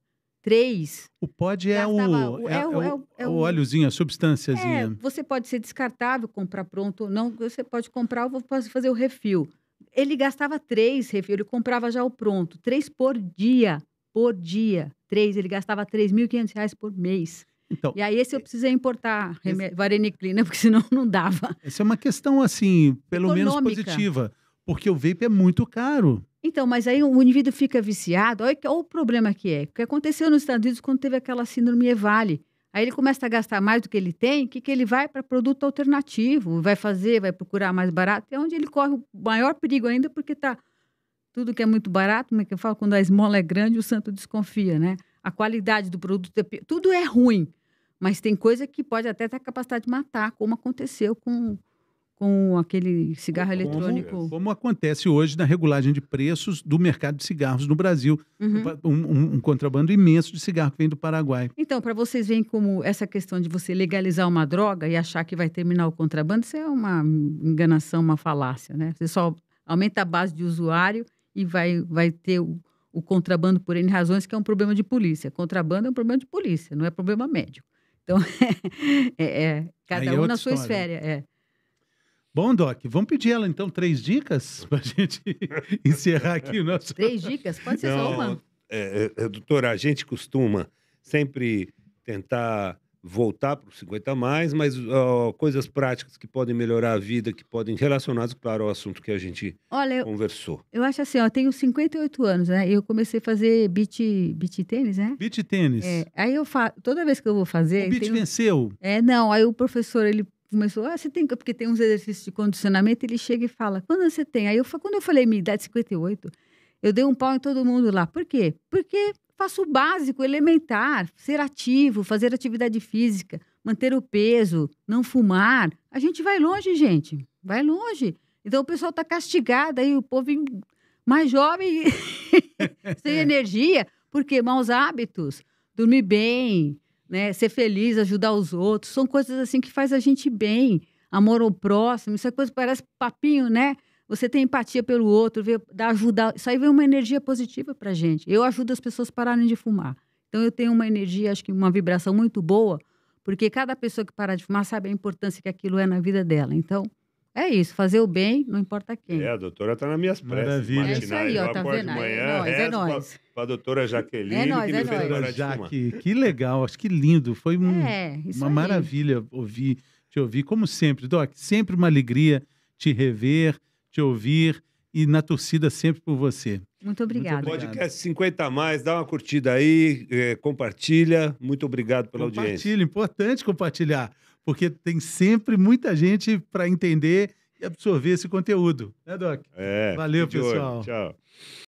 Speaker 3: três. O
Speaker 2: pode é o, é, é, o, é, o, é, é o, o óleozinho, a substânciazinha. É,
Speaker 3: você pode ser descartável, comprar pronto ou não. Você pode comprar, ou posso fazer o refil. Ele gastava três refil, ele comprava já o pronto. Três por dia, por dia. Três, ele gastava R$ 3.500 por mês. Então, e aí esse eu é- precisei importar esse... vareniclina, porque senão não dava.
Speaker 2: Essa é uma questão, assim, pelo Econômica. menos positiva. Porque o vape é muito caro.
Speaker 3: Então, mas aí o indivíduo fica viciado, olha, olha o problema que é. O que aconteceu nos Estados Unidos quando teve aquela síndrome Evale. Aí ele começa a gastar mais do que ele tem, o que, que ele vai para produto alternativo, vai fazer, vai procurar mais barato, é onde ele corre o maior perigo ainda, porque está tudo que é muito barato, como é que eu falo, quando a esmola é grande, o santo desconfia, né? A qualidade do produto, é, tudo é ruim, mas tem coisa que pode até ter a capacidade de matar, como aconteceu com com aquele cigarro como, eletrônico.
Speaker 2: Como acontece hoje na regulagem de preços do mercado de cigarros no Brasil. Uhum. Um, um, um, contrabando imenso de cigarro que vem do Paraguai.
Speaker 3: Então, para vocês verem como essa questão de você legalizar uma droga e achar que vai terminar o contrabando, isso é uma enganação, uma falácia, né? Você só aumenta a base de usuário e vai, vai ter o, o contrabando por N razões, que é um problema de polícia. Contrabando é um problema de polícia, não é problema médico. Então, é, é, é cada Aí é um é na sua história. esfera. É.
Speaker 2: Bom, Doc, vamos pedir ela então três dicas para a gente encerrar aqui o nosso.
Speaker 3: Três dicas? Pode ser Não, só uma?
Speaker 2: É, é, é,
Speaker 1: doutora, a gente costuma sempre tentar voltar para os 50 mais, mas ó, coisas práticas que podem melhorar a vida, que podem relacionadas, claro, ao assunto que a gente
Speaker 3: Olha,
Speaker 2: conversou.
Speaker 3: Eu, eu acho assim, ó, eu tenho 58 anos, né? Eu comecei a fazer beat,
Speaker 2: beach tênis, né? Beat tênis. É,
Speaker 3: aí eu fa toda vez que eu vou fazer... O beat tenho... venceu? É, não, aí o professor, ele começou, ah, você tem, porque tem uns exercícios de condicionamento, ele chega e fala, quando você tem? Aí eu, quando eu falei minha idade, 58, eu dei um pau em todo mundo lá. Por quê? Porque faço o básico, elementar, ser ativo, fazer atividade física, manter o peso, não fumar. A gente vai longe, gente, vai longe. Então o pessoal está castigado aí, o povo mais jovem, sem energia, porque maus hábitos, dormir bem, né? Ser feliz, ajudar os outros, são coisas assim que faz a gente bem. Amor ao próximo, isso é coisa que parece papinho, né? Você tem empatia pelo outro, vê, dá ajuda, isso aí vem uma energia positiva pra gente. Eu ajudo as pessoas a pararem de fumar. Então eu tenho uma energia, acho que uma vibração muito boa, porque cada pessoa que parar de fumar sabe a importância que aquilo é na vida dela. Então, é isso, fazer o bem, não importa
Speaker 1: quem. É, a doutora está nas minhas preces. Maravilha. É isso aí, ó, tá vendo? De é manhã, é nóis, é Para a doutora é Jaqueline, é nóis, que é me é nóis.
Speaker 2: Jaque, que legal, acho que lindo. Foi um, é, uma aí. maravilha ouvir, te ouvir, como sempre. Doc, sempre uma alegria te rever, te ouvir e na torcida sempre por você.
Speaker 3: Muito obrigada. obrigado.
Speaker 1: Podcast 50 mais, dá uma curtida aí, eh, compartilha. Muito obrigado pela compartilha, audiência.
Speaker 2: Compartilha, importante compartilhar porque tem sempre muita gente para entender e absorver esse conteúdo. Né, Doc? É. Valeu, pessoal. Tchau.